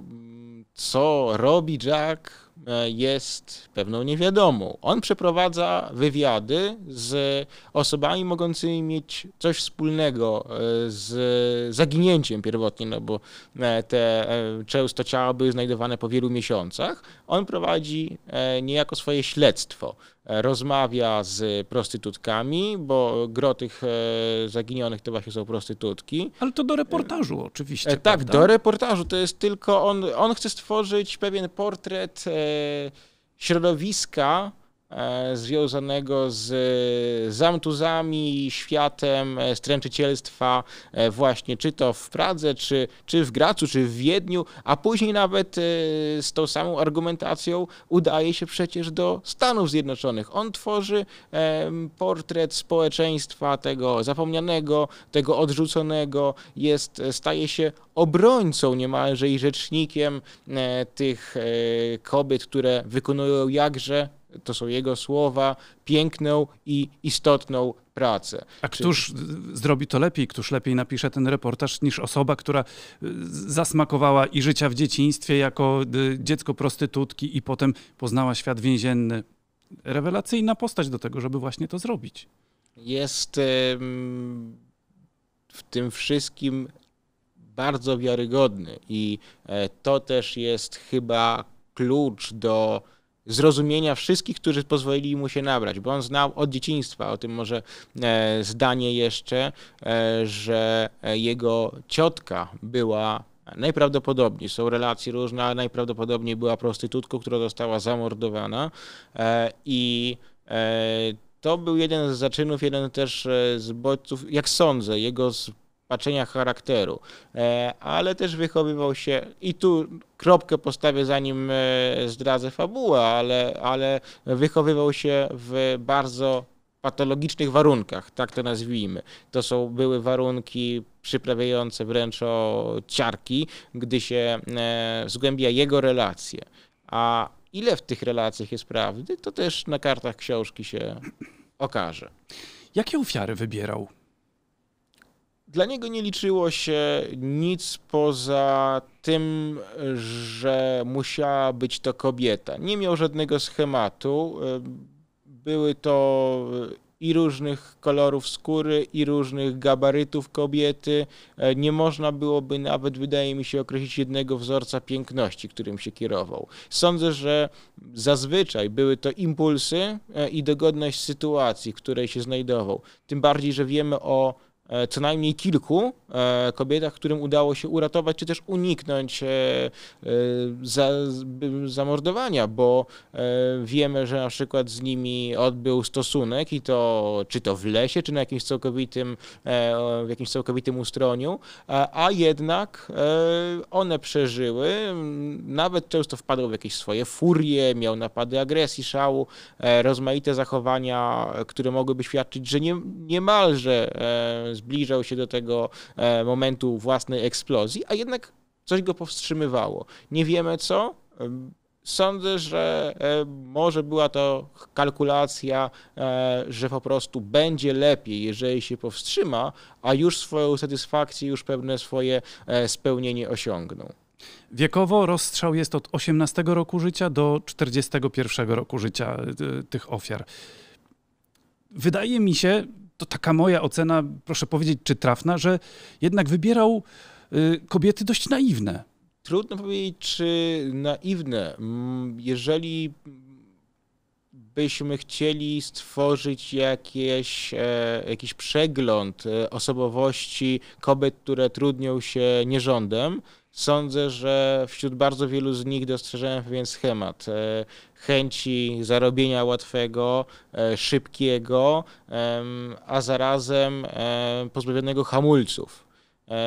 co robi Jack, e, jest pewną niewiadomą. On przeprowadza wywiady z osobami mogącymi mieć coś wspólnego e, z zaginięciem pierwotnie, no bo e, te często ciała były znajdowane po wielu miesiącach. On prowadzi niejako swoje śledztwo E, rozmawia z prostytutkami, bo gro tych e, zaginionych to właśnie są prostytutki. Ale to do reportażu oczywiście. E, tak, prawda? do reportażu. To jest tylko on, on chce stworzyć pewien portret środowiska E, związanego z e, zamtuzami, światem e, stręczycielstwa właśnie czy to w Pradze, czy, czy w Gracu, czy w Wiedniu, a później nawet z tą samą argumentacją udaje się przecież do Stanów Zjednoczonych. On tworzy portret społeczeństwa tego zapomnianego, tego odrzuconego, jest, staje się obrońcą niemalże i rzecznikiem tych kobiet, które wykonują jakże to są jego słowa, piękną i istotną pracę. A któż zrobi to lepiej, któż lepiej napisze ten reportaż niż osoba, która y, zasmakowała i życia w dzieciństwie jako y, dziecko prostytutki i potem poznała świat więzienny. Rewelacyjna postać do tego, żeby właśnie to zrobić. Jest w tym wszystkim bardzo wiarygodny i e, to też jest chyba klucz do zrozumienia wszystkich, którzy pozwolili mu się nabrać, bo on znał od dzieciństwa o tym może e, zdanie jeszcze, e, że jego ciotka była Najprawdopodobniej są relacje różne, ale najprawdopodobniej była prostytutką, która została zamordowana. E, I to był jeden z zaczynów, jeden też z bodźców, jak sądzę, jego patrzenia charakteru, e, ale też wychowywał się i tu kropkę postawię zanim e, zdradzę fabułę, ale, ale wychowywał się w bardzo patologicznych warunkach, tak to nazwijmy. To są były warunki przyprawiające wręcz o ciarki, gdy się e, zgłębia jego relacje. A ile w tych relacjach jest prawdy, to też na kartach książki się okaże. Jakie ofiary wybierał? dla niego nie liczyło się nic poza tym, że musiała być to kobieta. Nie miał żadnego schematu. Y, były to i różnych kolorów skóry, i różnych gabarytów kobiety. Y, nie można byłoby nawet, wydaje mi się, określić jednego wzorca piękności, którym się kierował. Sądzę, że zazwyczaj były to impulsy y, i dogodność sytuacji, w której się znajdował. Tym bardziej, że wiemy o E, co najmniej kilku e, kobietach, którym udało się uratować czy też uniknąć e, za, zamordowania, bo wiemy, że na przykład z nimi odbył stosunek i to czy to w lesie, czy na jakimś całkowitym, w jakimś całkowitym ustroniu, a jednak one przeżyły, nawet często wpadł w jakieś swoje furie, miał napady agresji, szału, rozmaite zachowania, które mogłyby świadczyć, że nie, niemalże zbliżał się do tego e, momentu własnej eksplozji, a jednak coś go powstrzymywało. Nie wiemy co. Sądzę, że e, może była to kalkulacja, e, że po prostu będzie lepiej, jeżeli się powstrzyma, a już swoją satysfakcję, już pewne swoje spełnienie osiągnął. Wiekowo rozstrzał jest od 18 roku życia do 41 roku życia tych ofiar. Wydaje mi się, to taka moja ocena, proszę powiedzieć, czy trafna, że jednak wybierał y, kobiety dość naiwne. Trudno powiedzieć, czy naiwne. Mm, jeżeli byśmy chcieli stworzyć jakieś, e, jakiś przegląd e, osobowości kobiet, które trudnią się nierządem, Sądzę, że wśród bardzo wielu z nich dostrzeżałem pewien schemat e, chęci zarobienia łatwego, e, szybkiego, a zarazem e, pozbawionego hamulców.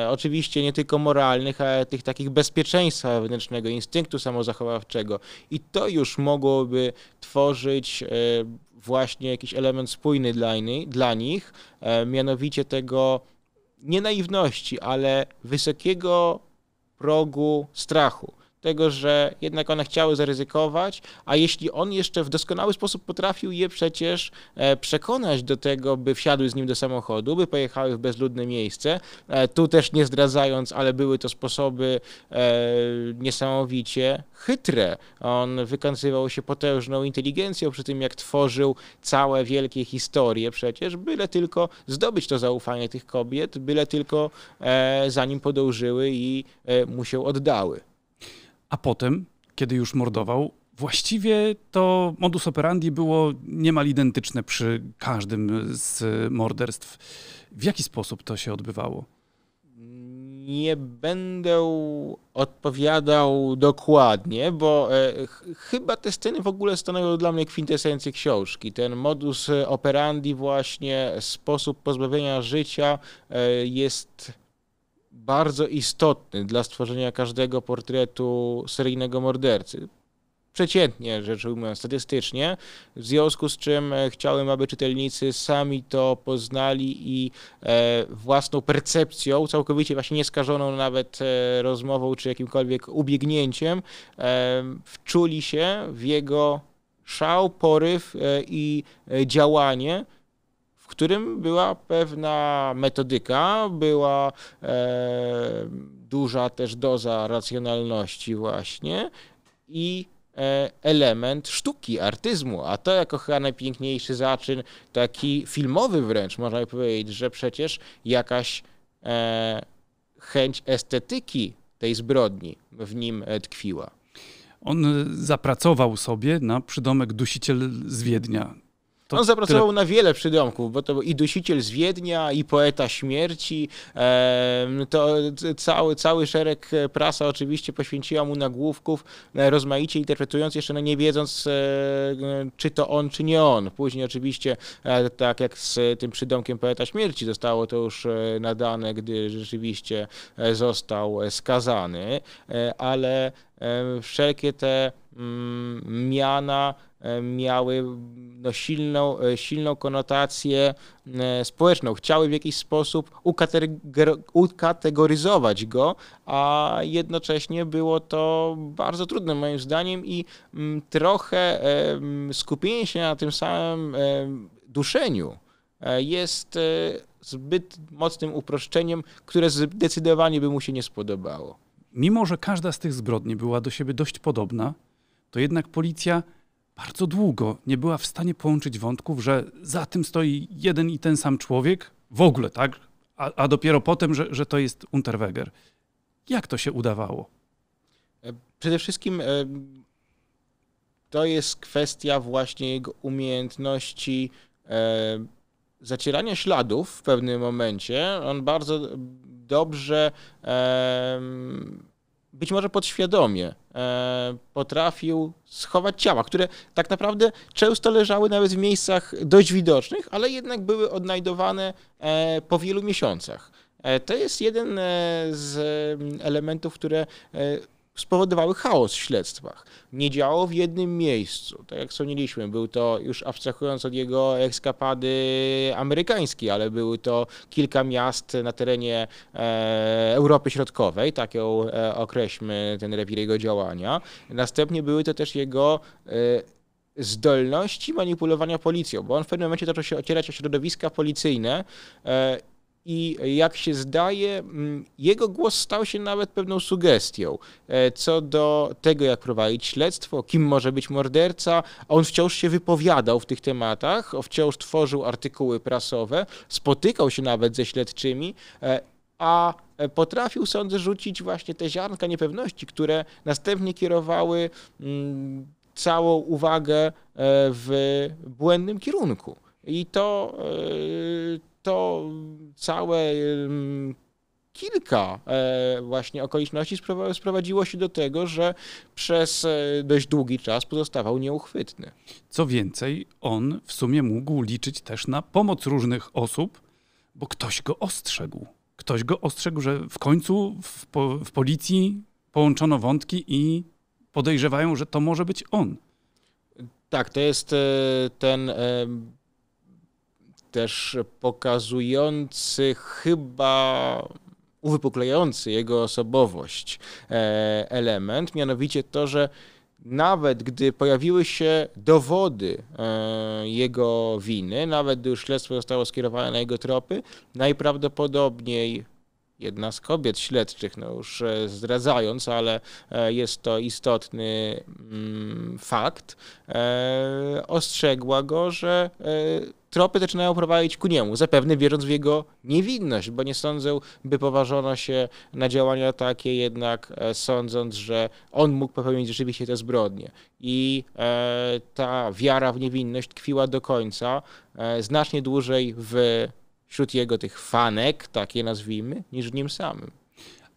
Oczywiście nie tylko moralnych, ale tych takich bezpieczeństwa wewnętrznego, instynktu samozachowawczego. I to już mogłoby tworzyć właśnie jakiś element spójny dla, dla nich, mianowicie tego nie naiwności, ale wysokiego rogu, strachu tego, że jednak one chciały zaryzykować, a jeśli on jeszcze w doskonały sposób potrafił je przecież e, przekonać do tego, by wsiadły z nim do samochodu, by pojechały w bezludne miejsce, e, tu też nie zdradzając, ale były to sposoby e, niesamowicie chytre. On wykazywał się potężną inteligencją przy tym, jak tworzył całe wielkie historie przecież, byle tylko zdobyć to zaufanie tych kobiet, byle tylko zanim podążyły i mu się oddały a potem, kiedy już mordował, właściwie to modus operandi było niemal identyczne przy każdym z morderstw. W jaki sposób to się odbywało? Nie będę odpowiadał dokładnie, bo e, chyba te sceny w ogóle stanowią dla mnie kwintesencję książki. Ten modus operandi, właśnie sposób pozbawienia życia e, jest bardzo istotny dla stworzenia każdego portretu seryjnego mordercy. Przeciętnie rzecz ujmując, statystycznie, w związku z czym e, chciałem, aby czytelnicy sami to poznali i e, własną percepcją, całkowicie właśnie nieskażoną nawet e, rozmową czy jakimkolwiek ubiegnięciem, wczuli się w jego szał, poryw i działanie, którym była pewna metodyka, była e, duża też doza racjonalności właśnie i e, element sztuki, artyzmu, a to jako chyba najpiękniejszy zaczyn, taki filmowy wręcz, można by powiedzieć, że przecież jakaś e, chęć estetyki tej zbrodni w nim e, tkwiła. On zapracował sobie na przydomek dusiciel z Wiednia to On zapracował tyle... na wiele przydomków, bo to był i dusiciel z Wiednia, i poeta śmierci. To cały, cały szereg e, prasa oczywiście poświęciła mu nagłówków, e, rozmaicie interpretując, jeszcze no nie wiedząc, e, czy to on, czy nie on. Później oczywiście, tak jak z tym przydomkiem poeta śmierci, zostało to już nadane, gdy rzeczywiście został skazany, ale wszelkie te mm, miana E, miały no, silną, e, silną konotację e, społeczną. Chciały w jakiś sposób ukategoryzować go, a jednocześnie było to bardzo trudne moim zdaniem i mm, trochę mm, skupienie się na tym samym duszeniu jest zbyt mocnym uproszczeniem, które zdecydowanie by mu się nie spodobało. Mimo, że każda z tych zbrodni była do siebie dość podobna, to jednak policja bardzo długo nie była w stanie połączyć wątków, że za tym stoi jeden i ten sam człowiek, w ogóle, tak? A, a dopiero potem, że, że to jest Unterweger. Jak to się udawało? E, przede wszystkim e, to jest kwestia właśnie jego umiejętności e, zacierania śladów w pewnym momencie. On bardzo dobrze, być może podświadomie, E, potrafił schować ciała, które tak naprawdę często leżały nawet w miejscach dość widocznych, ale jednak były odnajdowane e, po wielu miesiącach. E, to jest jeden z mm, elementów, które spowodowały chaos w śledztwach. Nie działo w jednym miejscu. Tak jak wspomnieliśmy, był to, już abstrahując od jego ekskapady amerykańskiej, ale były to kilka miast na terenie e, Europy Środkowej, tak ją e, określmy, ten rewir jego działania. Następnie były to też jego e, zdolności manipulowania policją, bo on w pewnym momencie zaczął się ocierać o środowiska policyjne i jak się zdaje, mm, jego głos stał się nawet pewną sugestią e, co do tego, jak prowadzić śledztwo, kim może być morderca. On wciąż się wypowiadał w tych tematach, wciąż tworzył artykuły prasowe, spotykał się nawet ze śledczymi, e, a e, potrafił, sądzę, rzucić właśnie te ziarnka niepewności, które następnie kierowały mm, całą uwagę w błędnym kierunku. I to to całe kilka e, właśnie okoliczności sprowadziło się do tego, że przez e, dość długi czas pozostawał nieuchwytny. Co więcej, on w sumie mógł liczyć też na pomoc różnych osób, bo ktoś go ostrzegł. Ktoś go ostrzegł, że w końcu w, po, w policji połączono wątki i podejrzewają, że to może być on. Tak, to jest e, ten też pokazujący chyba uwypuklający jego osobowość e, element, mianowicie to, że nawet gdy pojawiły się dowody e, jego winy, nawet gdy już śledztwo zostało skierowane na jego tropy, najprawdopodobniej jedna z kobiet śledczych, no już e, zdradzając, ale jest to istotny mm, fakt, ostrzegła go, że tropy zaczynają prowadzić ku niemu, zapewne wierząc w jego niewinność, bo nie sądzę, by poważono się na działania takie, jednak e, sądząc, że on mógł popełnić rzeczywiście te zbrodnie. I e, ta wiara w niewinność tkwiła do końca, e, znacznie dłużej w wśród jego tych fanek, takie nazwijmy, niż w nim samym.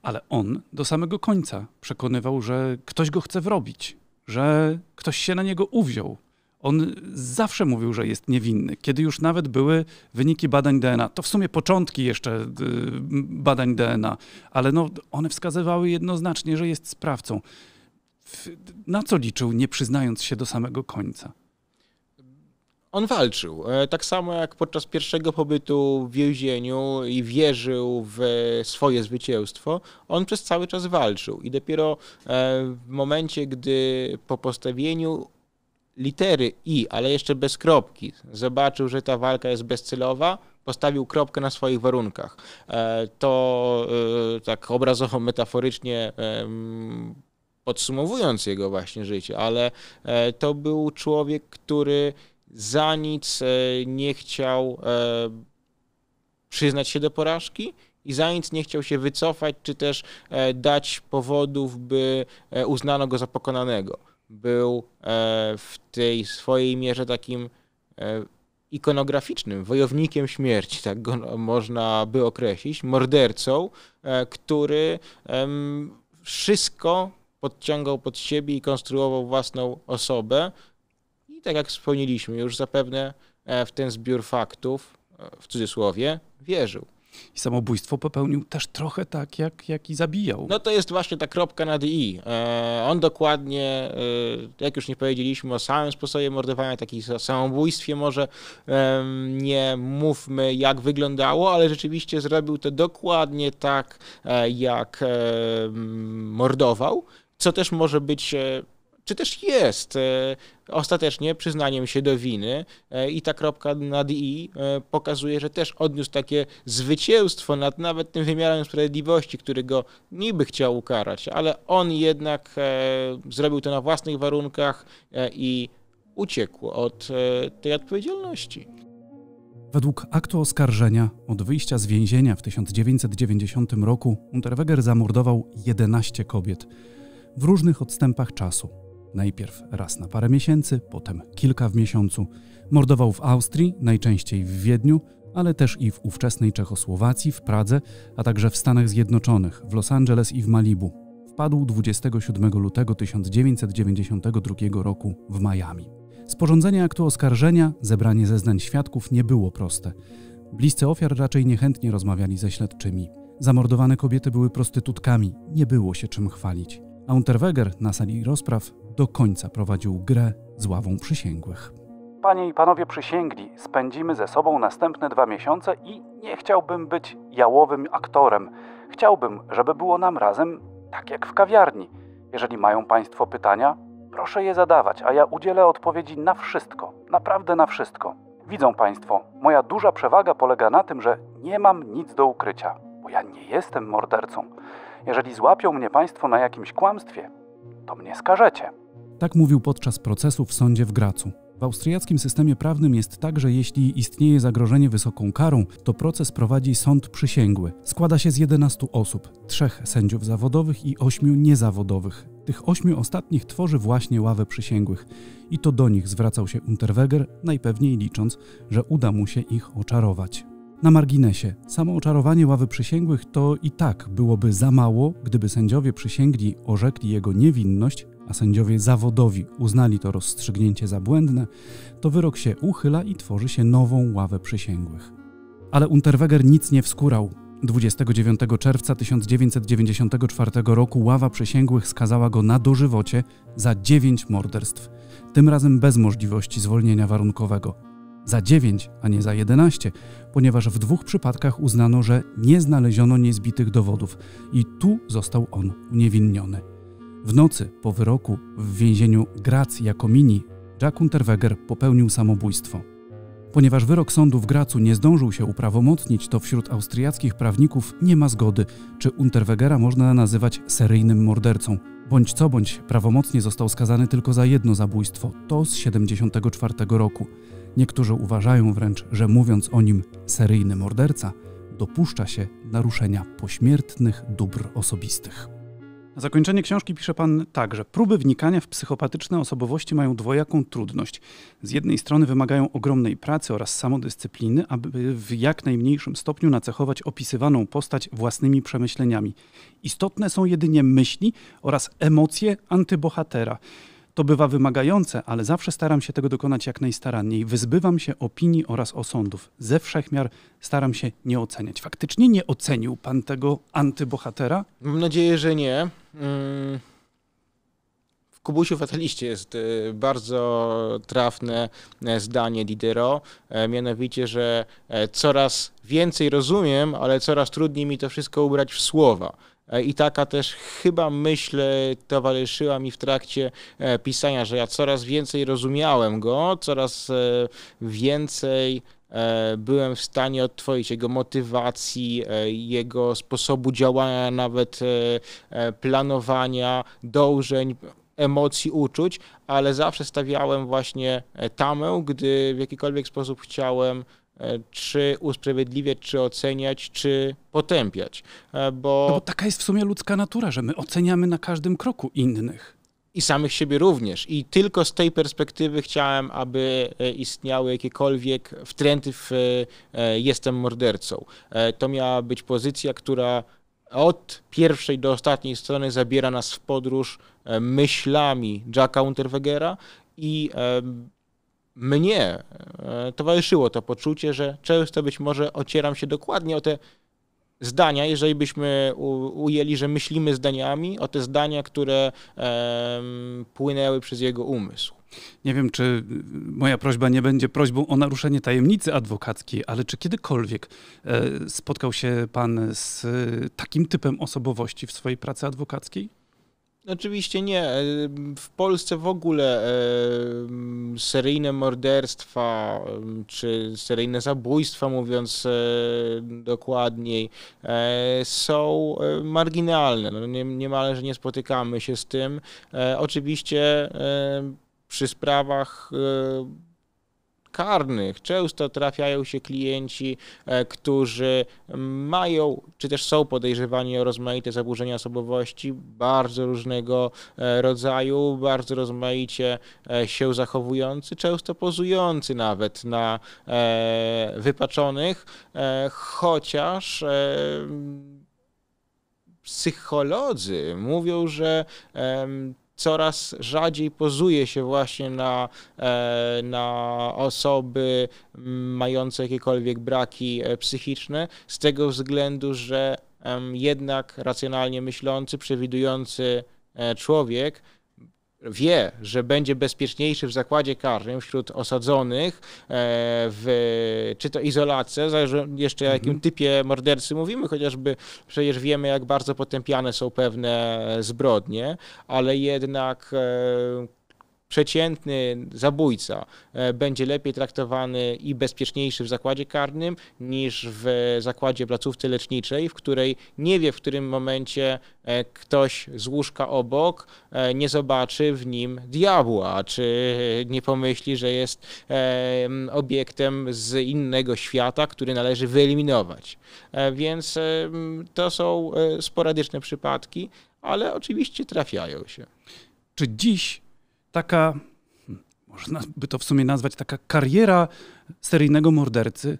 Ale on do samego końca przekonywał, że ktoś go chce wrobić, że ktoś się na niego uwziął, on zawsze mówił, że jest niewinny. Kiedy już nawet były wyniki badań DNA, to w sumie początki jeszcze y, badań DNA, ale no, one wskazywały jednoznacznie, że jest sprawcą. Na co liczył, nie przyznając się do samego końca? On walczył. E, tak samo jak podczas pierwszego pobytu w więzieniu i wierzył w swoje zwycięstwo, on przez cały czas walczył. I dopiero e, w momencie, gdy po postawieniu litery I, ale jeszcze bez kropki, zobaczył, że ta walka jest bezcelowa, postawił kropkę na swoich warunkach. E, to e, tak obrazowo, metaforycznie podsumowując jego właśnie życie, ale e, to był człowiek, który za nic nie chciał przyznać się do porażki i za nic nie chciał się wycofać, czy też dać powodów, by uznano go za pokonanego był e, w tej swojej mierze takim e, ikonograficznym, wojownikiem śmierci, tak go można by określić, mordercą, e, który wszystko podciągał pod siebie i konstruował własną osobę. I tak jak wspomnieliśmy, już zapewne w ten zbiór faktów, w cudzysłowie, wierzył. I samobójstwo popełnił też trochę tak, jak, jak i zabijał. No to jest właśnie ta kropka nad i. E, on dokładnie, e, jak już nie powiedzieliśmy o samym sposobie mordowania, takim samobójstwie może nie mówmy, jak wyglądało, ale rzeczywiście zrobił to dokładnie tak, e, jak mordował, co też może być czy też jest e, ostatecznie przyznaniem się do winy e, i ta kropka nad i e, pokazuje, że też odniósł takie zwycięstwo nad nawet tym wymiarem sprawiedliwości, który go niby chciał ukarać, ale on jednak zrobił to na własnych warunkach i uciekł od tej odpowiedzialności. Według aktu oskarżenia od wyjścia z więzienia w 1990 roku Unterweger zamordował 11 kobiet w różnych odstępach czasu Najpierw raz na parę miesięcy, potem kilka w miesiącu. Mordował w Austrii, najczęściej w Wiedniu, ale też i w ówczesnej Czechosłowacji, w Pradze, a także w Stanach Zjednoczonych, w Los Angeles i w Malibu. Wpadł 27 lutego 1992 roku w Miami. Sporządzenie aktu oskarżenia, zebranie zeznań świadków nie było proste. Bliscy ofiar raczej niechętnie rozmawiali ze śledczymi. Zamordowane kobiety były prostytutkami, nie było się czym chwalić. Unterweger na sali rozpraw do końca prowadził grę z ławą przysięgłych. Panie i panowie przysięgli, spędzimy ze sobą następne dwa miesiące i nie chciałbym być jałowym aktorem. Chciałbym, żeby było nam razem tak jak w kawiarni. Jeżeli mają państwo pytania, proszę je zadawać, a ja udzielę odpowiedzi na wszystko, naprawdę na wszystko. Widzą państwo, moja duża przewaga polega na tym, że nie mam nic do ukrycia, bo ja nie jestem mordercą. Jeżeli złapią mnie państwo na jakimś kłamstwie, to mnie skażecie. Tak mówił podczas procesu w sądzie w Gracu. W austriackim systemie prawnym jest tak, że jeśli istnieje zagrożenie wysoką karą, to proces prowadzi sąd przysięgły. Składa się z 11 osób, trzech sędziów zawodowych i ośmiu niezawodowych. Tych ośmiu ostatnich tworzy właśnie ławę przysięgłych i to do nich zwracał się Unterweger, najpewniej licząc, że uda mu się ich oczarować. Na marginesie, samo oczarowanie ławy przysięgłych to i tak byłoby za mało, gdyby sędziowie przysięgli orzekli jego niewinność, a sędziowie zawodowi uznali to rozstrzygnięcie za błędne, to wyrok się uchyla i tworzy się nową ławę przysięgłych. Ale Unterweger nic nie wskurał. 29 czerwca 1994 roku ława przysięgłych skazała go na dożywocie za 9 morderstw, tym razem bez możliwości zwolnienia warunkowego. Za 9, a nie za 11, ponieważ w dwóch przypadkach uznano, że nie znaleziono niezbitych dowodów i tu został on uniewinniony. W nocy po wyroku w więzieniu Graz Jakominii Jack Unterweger popełnił samobójstwo. Ponieważ wyrok sądu w Gracu nie zdążył się uprawomocnić, to wśród austriackich prawników nie ma zgody, czy Unterwegera można nazywać seryjnym mordercą. Bądź co bądź, prawomocnie został skazany tylko za jedno zabójstwo, to z 1974 roku. Niektórzy uważają wręcz, że mówiąc o nim seryjny morderca, dopuszcza się naruszenia pośmiertnych dóbr osobistych. Na zakończenie książki pisze pan tak, że próby wnikania w psychopatyczne osobowości mają dwojaką trudność. Z jednej strony wymagają ogromnej pracy oraz samodyscypliny, aby w jak najmniejszym stopniu nacechować opisywaną postać własnymi przemyśleniami. Istotne są jedynie myśli oraz emocje antybohatera. To bywa wymagające, ale zawsze staram się tego dokonać jak najstaranniej. Wyzbywam się opinii oraz osądów. Ze wszechmiar staram się nie oceniać. Faktycznie nie ocenił pan tego antybohatera? Mam nadzieję, że nie. Mm. W Kubusiu Fataliście jest y, bardzo trafne e, zdanie Didero, e, mianowicie, że e, coraz więcej rozumiem, ale coraz trudniej mi to wszystko ubrać w słowa. E, I taka też chyba myśl e, towarzyszyła mi w trakcie e, pisania, że ja coraz więcej rozumiałem go, coraz więcej byłem w stanie odtworzyć jego motywacji, jego sposobu działania, nawet planowania, dążeń, emocji, uczuć, ale zawsze stawiałem właśnie tamę, gdy w jakikolwiek sposób chciałem E, czy usprawiedliwiać, czy oceniać, czy potępiać. E, bo... No bo taka jest w sumie ludzka natura, że my oceniamy na każdym kroku innych. I samych siebie również. I tylko z tej perspektywy chciałem, aby e, istniały jakiekolwiek wtręty w jestem mordercą. To miała być pozycja, która od pierwszej do ostatniej strony zabiera nas w podróż myślami Jacka Unterwegera i mnie e, towarzyszyło to poczucie, że często być może ocieram się dokładnie o te zdania, jeżeli byśmy ujęli, że myślimy zdaniami, o te zdania, które płynęły przez jego umysł. Nie wiem, czy moja prośba nie będzie prośbą o naruszenie tajemnicy adwokackiej, ale czy kiedykolwiek e, spotkał się pan z takim typem osobowości w swojej pracy adwokackiej? Oczywiście nie. E, w Polsce w ogóle e, seryjne morderstwa czy seryjne zabójstwa, mówiąc e, dokładniej, są marginalne. No, niemalże nie spotykamy się z tym. Oczywiście przy sprawach karnych często trafiają się klienci, e, którzy mają, czy też są podejrzewani o rozmaite zaburzenia osobowości bardzo różnego e, rodzaju, bardzo rozmaicie e, się zachowujący, często pozujący nawet na wypaczonych, chociaż psycholodzy mówią, że coraz rzadziej pozuje się właśnie na, e, na osoby mające jakiekolwiek braki e, psychiczne, z tego względu, że jednak racjonalnie myślący, przewidujący e, człowiek wie, że będzie bezpieczniejszy w zakładzie karnym wśród osadzonych e, w czy to izolacja, zależy jeszcze o jakim mhm. typie mordercy mówimy, chociażby przecież wiemy, jak bardzo potępiane są pewne zbrodnie, ale jednak e, przeciętny zabójca e, będzie lepiej traktowany i bezpieczniejszy w zakładzie karnym niż w zakładzie placówce leczniczej, w której nie wie, w którym momencie e, ktoś z łóżka obok e, nie zobaczy w nim diabła, czy nie pomyśli, że jest obiektem z innego świata, który należy wyeliminować. Więc to są sporadyczne przypadki, ale oczywiście trafiają się. Czy dziś taka, można by to w sumie nazwać, taka kariera seryjnego mordercy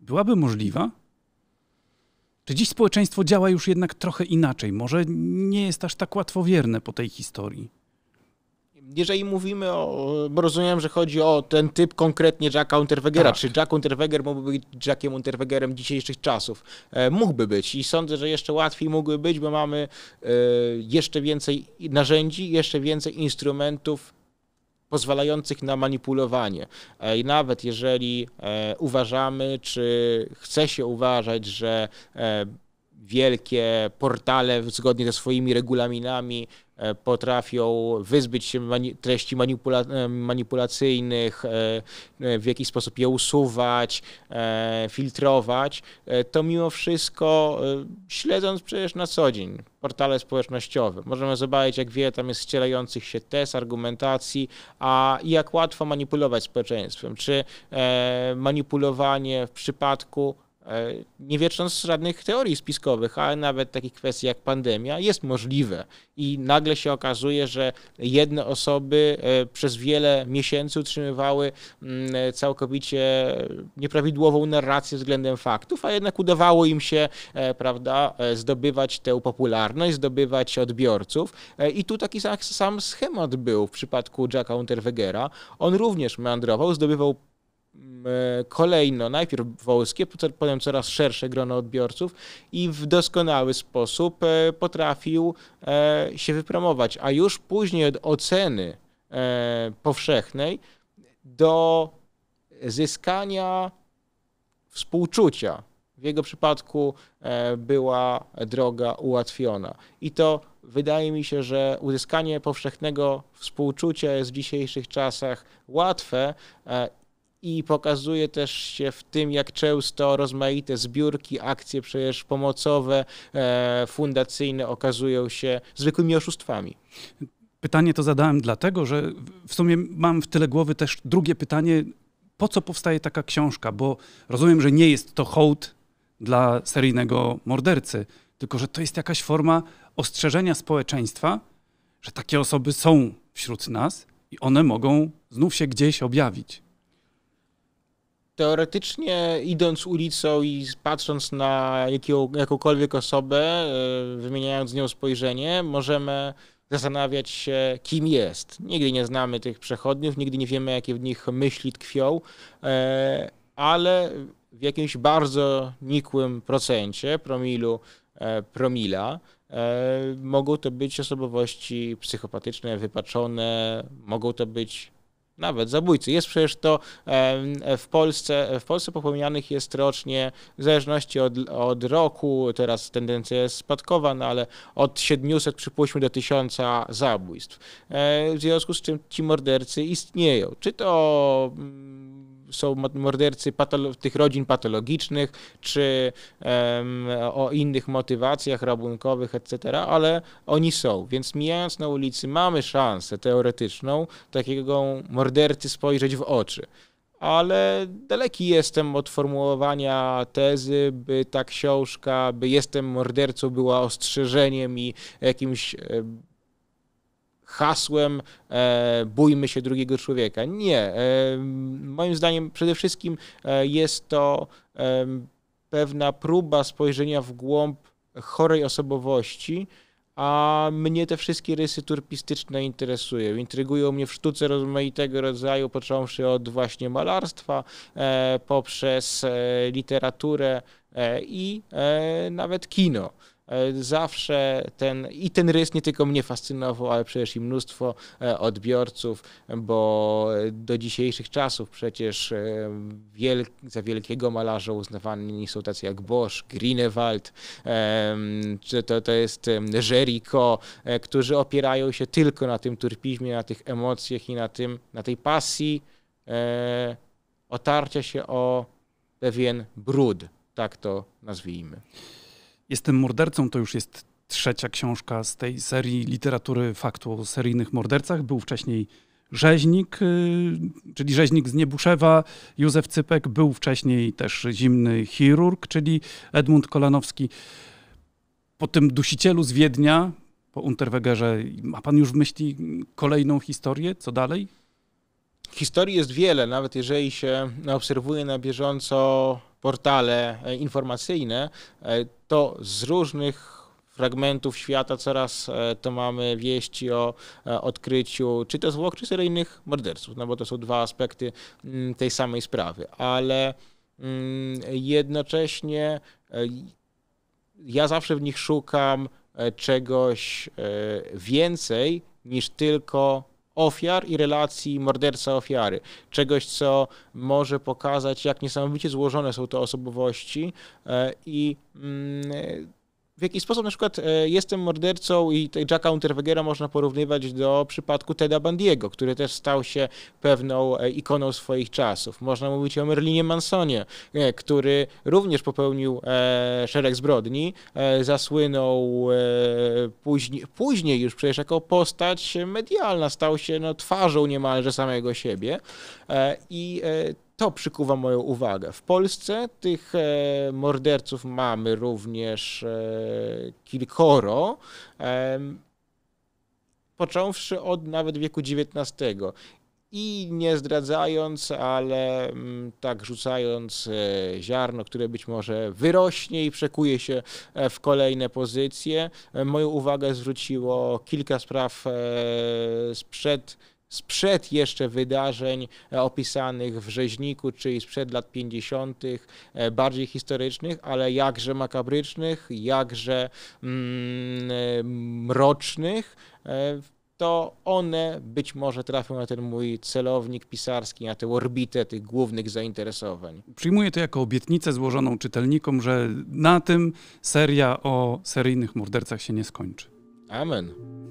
byłaby możliwa? Czy dziś społeczeństwo działa już jednak trochę inaczej? Może nie jest aż tak łatwowierne po tej historii? jeżeli mówimy o, rozumiem, że chodzi o ten typ konkretnie Jacka Unterwegera, tak. czy Jack Unterweger mógłby być Jackiem Unterwegerem dzisiejszych czasów? E, mógłby być i sądzę, że jeszcze łatwiej mógłby być, bo mamy e, jeszcze więcej narzędzi, jeszcze więcej instrumentów pozwalających na manipulowanie. E, I nawet jeżeli uważamy, czy chce się uważać, że wielkie portale zgodnie ze swoimi regulaminami E, potrafią wyzbyć się mani treści manipula e, manipulacyjnych, e, w jakiś sposób je usuwać, filtrować, to mimo wszystko śledząc przecież na co dzień portale społecznościowe. Możemy zobaczyć, jak wiele tam jest ścierających się tez, argumentacji, a jak łatwo manipulować społeczeństwem. Czy manipulowanie w przypadku E, nie wietrząc żadnych teorii spiskowych, ale nawet takich kwestii jak pandemia, jest możliwe. I nagle się okazuje, że jedne osoby e, przez wiele miesięcy utrzymywały mm, e, całkowicie nieprawidłową narrację względem faktów, a jednak udawało im się prawda, zdobywać tę popularność, zdobywać odbiorców. I tu taki sam, sam schemat był w przypadku Jacka Unterwegera. On również meandrował, zdobywał Mm, e, kolejno najpierw wąskie, potem coraz szersze grono odbiorców i w doskonały sposób e, potrafił e, się wypromować, a już później od oceny powszechnej do zyskania współczucia. W jego przypadku była droga ułatwiona. I to wydaje mi się, że uzyskanie powszechnego współczucia jest w dzisiejszych czasach łatwe i pokazuje też się w tym, jak często rozmaite zbiórki, akcje przecież pomocowe, e, fundacyjne okazują się zwykłymi oszustwami. Pytanie to zadałem dlatego, że w sumie mam w tyle głowy też drugie pytanie, po co powstaje taka książka, bo rozumiem, że nie jest to hołd dla seryjnego mordercy, tylko że to jest jakaś forma ostrzeżenia społeczeństwa, że takie osoby są wśród nas i one mogą znów się gdzieś objawić. Teoretycznie idąc ulicą i patrząc na jakiego, jakąkolwiek osobę, e, wymieniając z nią spojrzenie, możemy zastanawiać się, kim jest. Nigdy nie znamy tych przechodniów, nigdy nie wiemy, jakie w nich myśli tkwią, e, ale w jakimś bardzo nikłym procencie, promilu, e, promila, mogą to być osobowości psychopatyczne, wypaczone, mogą to być nawet zabójcy. Jest przecież to w Polsce, w Polsce popełnianych jest rocznie, w zależności od, od roku, teraz tendencja jest spadkowa, no ale od 700 przypuśćmy do 1000 zabójstw. E, w związku z czym ci mordercy istnieją. Czy to mm, są mordercy tych rodzin patologicznych, czy um, o innych motywacjach rabunkowych, etc., ale oni są. Więc mijając na ulicy mamy szansę teoretyczną takiego mordercy spojrzeć w oczy ale daleki jestem od formułowania tezy, by ta książka, by jestem mordercą była ostrzeżeniem i jakimś hasłem e, bójmy się drugiego człowieka. Nie. E, moim zdaniem przede wszystkim e, jest to pewna próba spojrzenia w głąb chorej osobowości, a mnie te wszystkie rysy turpistyczne interesują. Intrygują mnie w sztuce rozmaitego rodzaju, począwszy od właśnie malarstwa, poprzez literaturę i nawet kino. E, zawsze ten i ten rys nie tylko mnie fascynował, ale przecież i mnóstwo e, odbiorców, bo e, do dzisiejszych czasów przecież wiel, za wielkiego malarza uznawani są tacy jak Bosch, Grinewald, czy to, to jest Jericho, którzy opierają się tylko na tym turpizmie, na tych emocjach i na, tym, na tej pasji otarcia się o pewien brud, tak to nazwijmy. Jestem mordercą to już jest trzecia książka z tej serii literatury faktu o seryjnych mordercach. Był wcześniej Rzeźnik, y, czyli Rzeźnik z Niebuszewa, Józef Cypek, był wcześniej też Zimny Chirurg, czyli Edmund Kolanowski. Po tym dusicielu z Wiednia, po Unterwegerze, ma pan już w myśli kolejną historię? Co dalej? Historii jest wiele, nawet jeżeli się obserwuje na bieżąco portale e, informacyjne, e, to z różnych fragmentów świata coraz e, to mamy wieści o odkryciu czy to zwłok, czy seryjnych morderców, no bo to są dwa aspekty mm, tej samej sprawy, ale mm, jednocześnie ja zawsze w nich szukam czegoś więcej niż tylko ofiar i relacji morderca-ofiary. Czegoś, co może pokazać, jak niesamowicie złożone są te osobowości e, i mm, w jaki sposób na przykład e, Jestem mordercą i Jacka Unterwegera można porównywać do przypadku Teda Bandiego, który też stał się pewną e, ikoną swoich czasów. Można mówić o Merlinie Mansonie, e, który również popełnił szereg zbrodni, zasłynął później, później już przecież jako postać medialna, stał się no, twarzą niemalże samego siebie i to przykuwa moją uwagę. W Polsce tych e, morderców mamy również e, kilkoro, e, począwszy od nawet wieku XIX. I nie zdradzając, ale mm, tak rzucając ziarno, które być może wyrośnie i przekuje się w kolejne pozycje, moją uwagę zwróciło kilka spraw sprzed sprzed jeszcze wydarzeń e, opisanych w rzeźniku, czyli sprzed lat 50., e, bardziej historycznych, ale jakże makabrycznych, jakże mm, e, mrocznych to one być może trafią na ten mój celownik pisarski, na tę orbitę tych głównych zainteresowań. Przyjmuję to jako obietnicę złożoną czytelnikom, że na tym seria o seryjnych mordercach się nie skończy. Amen.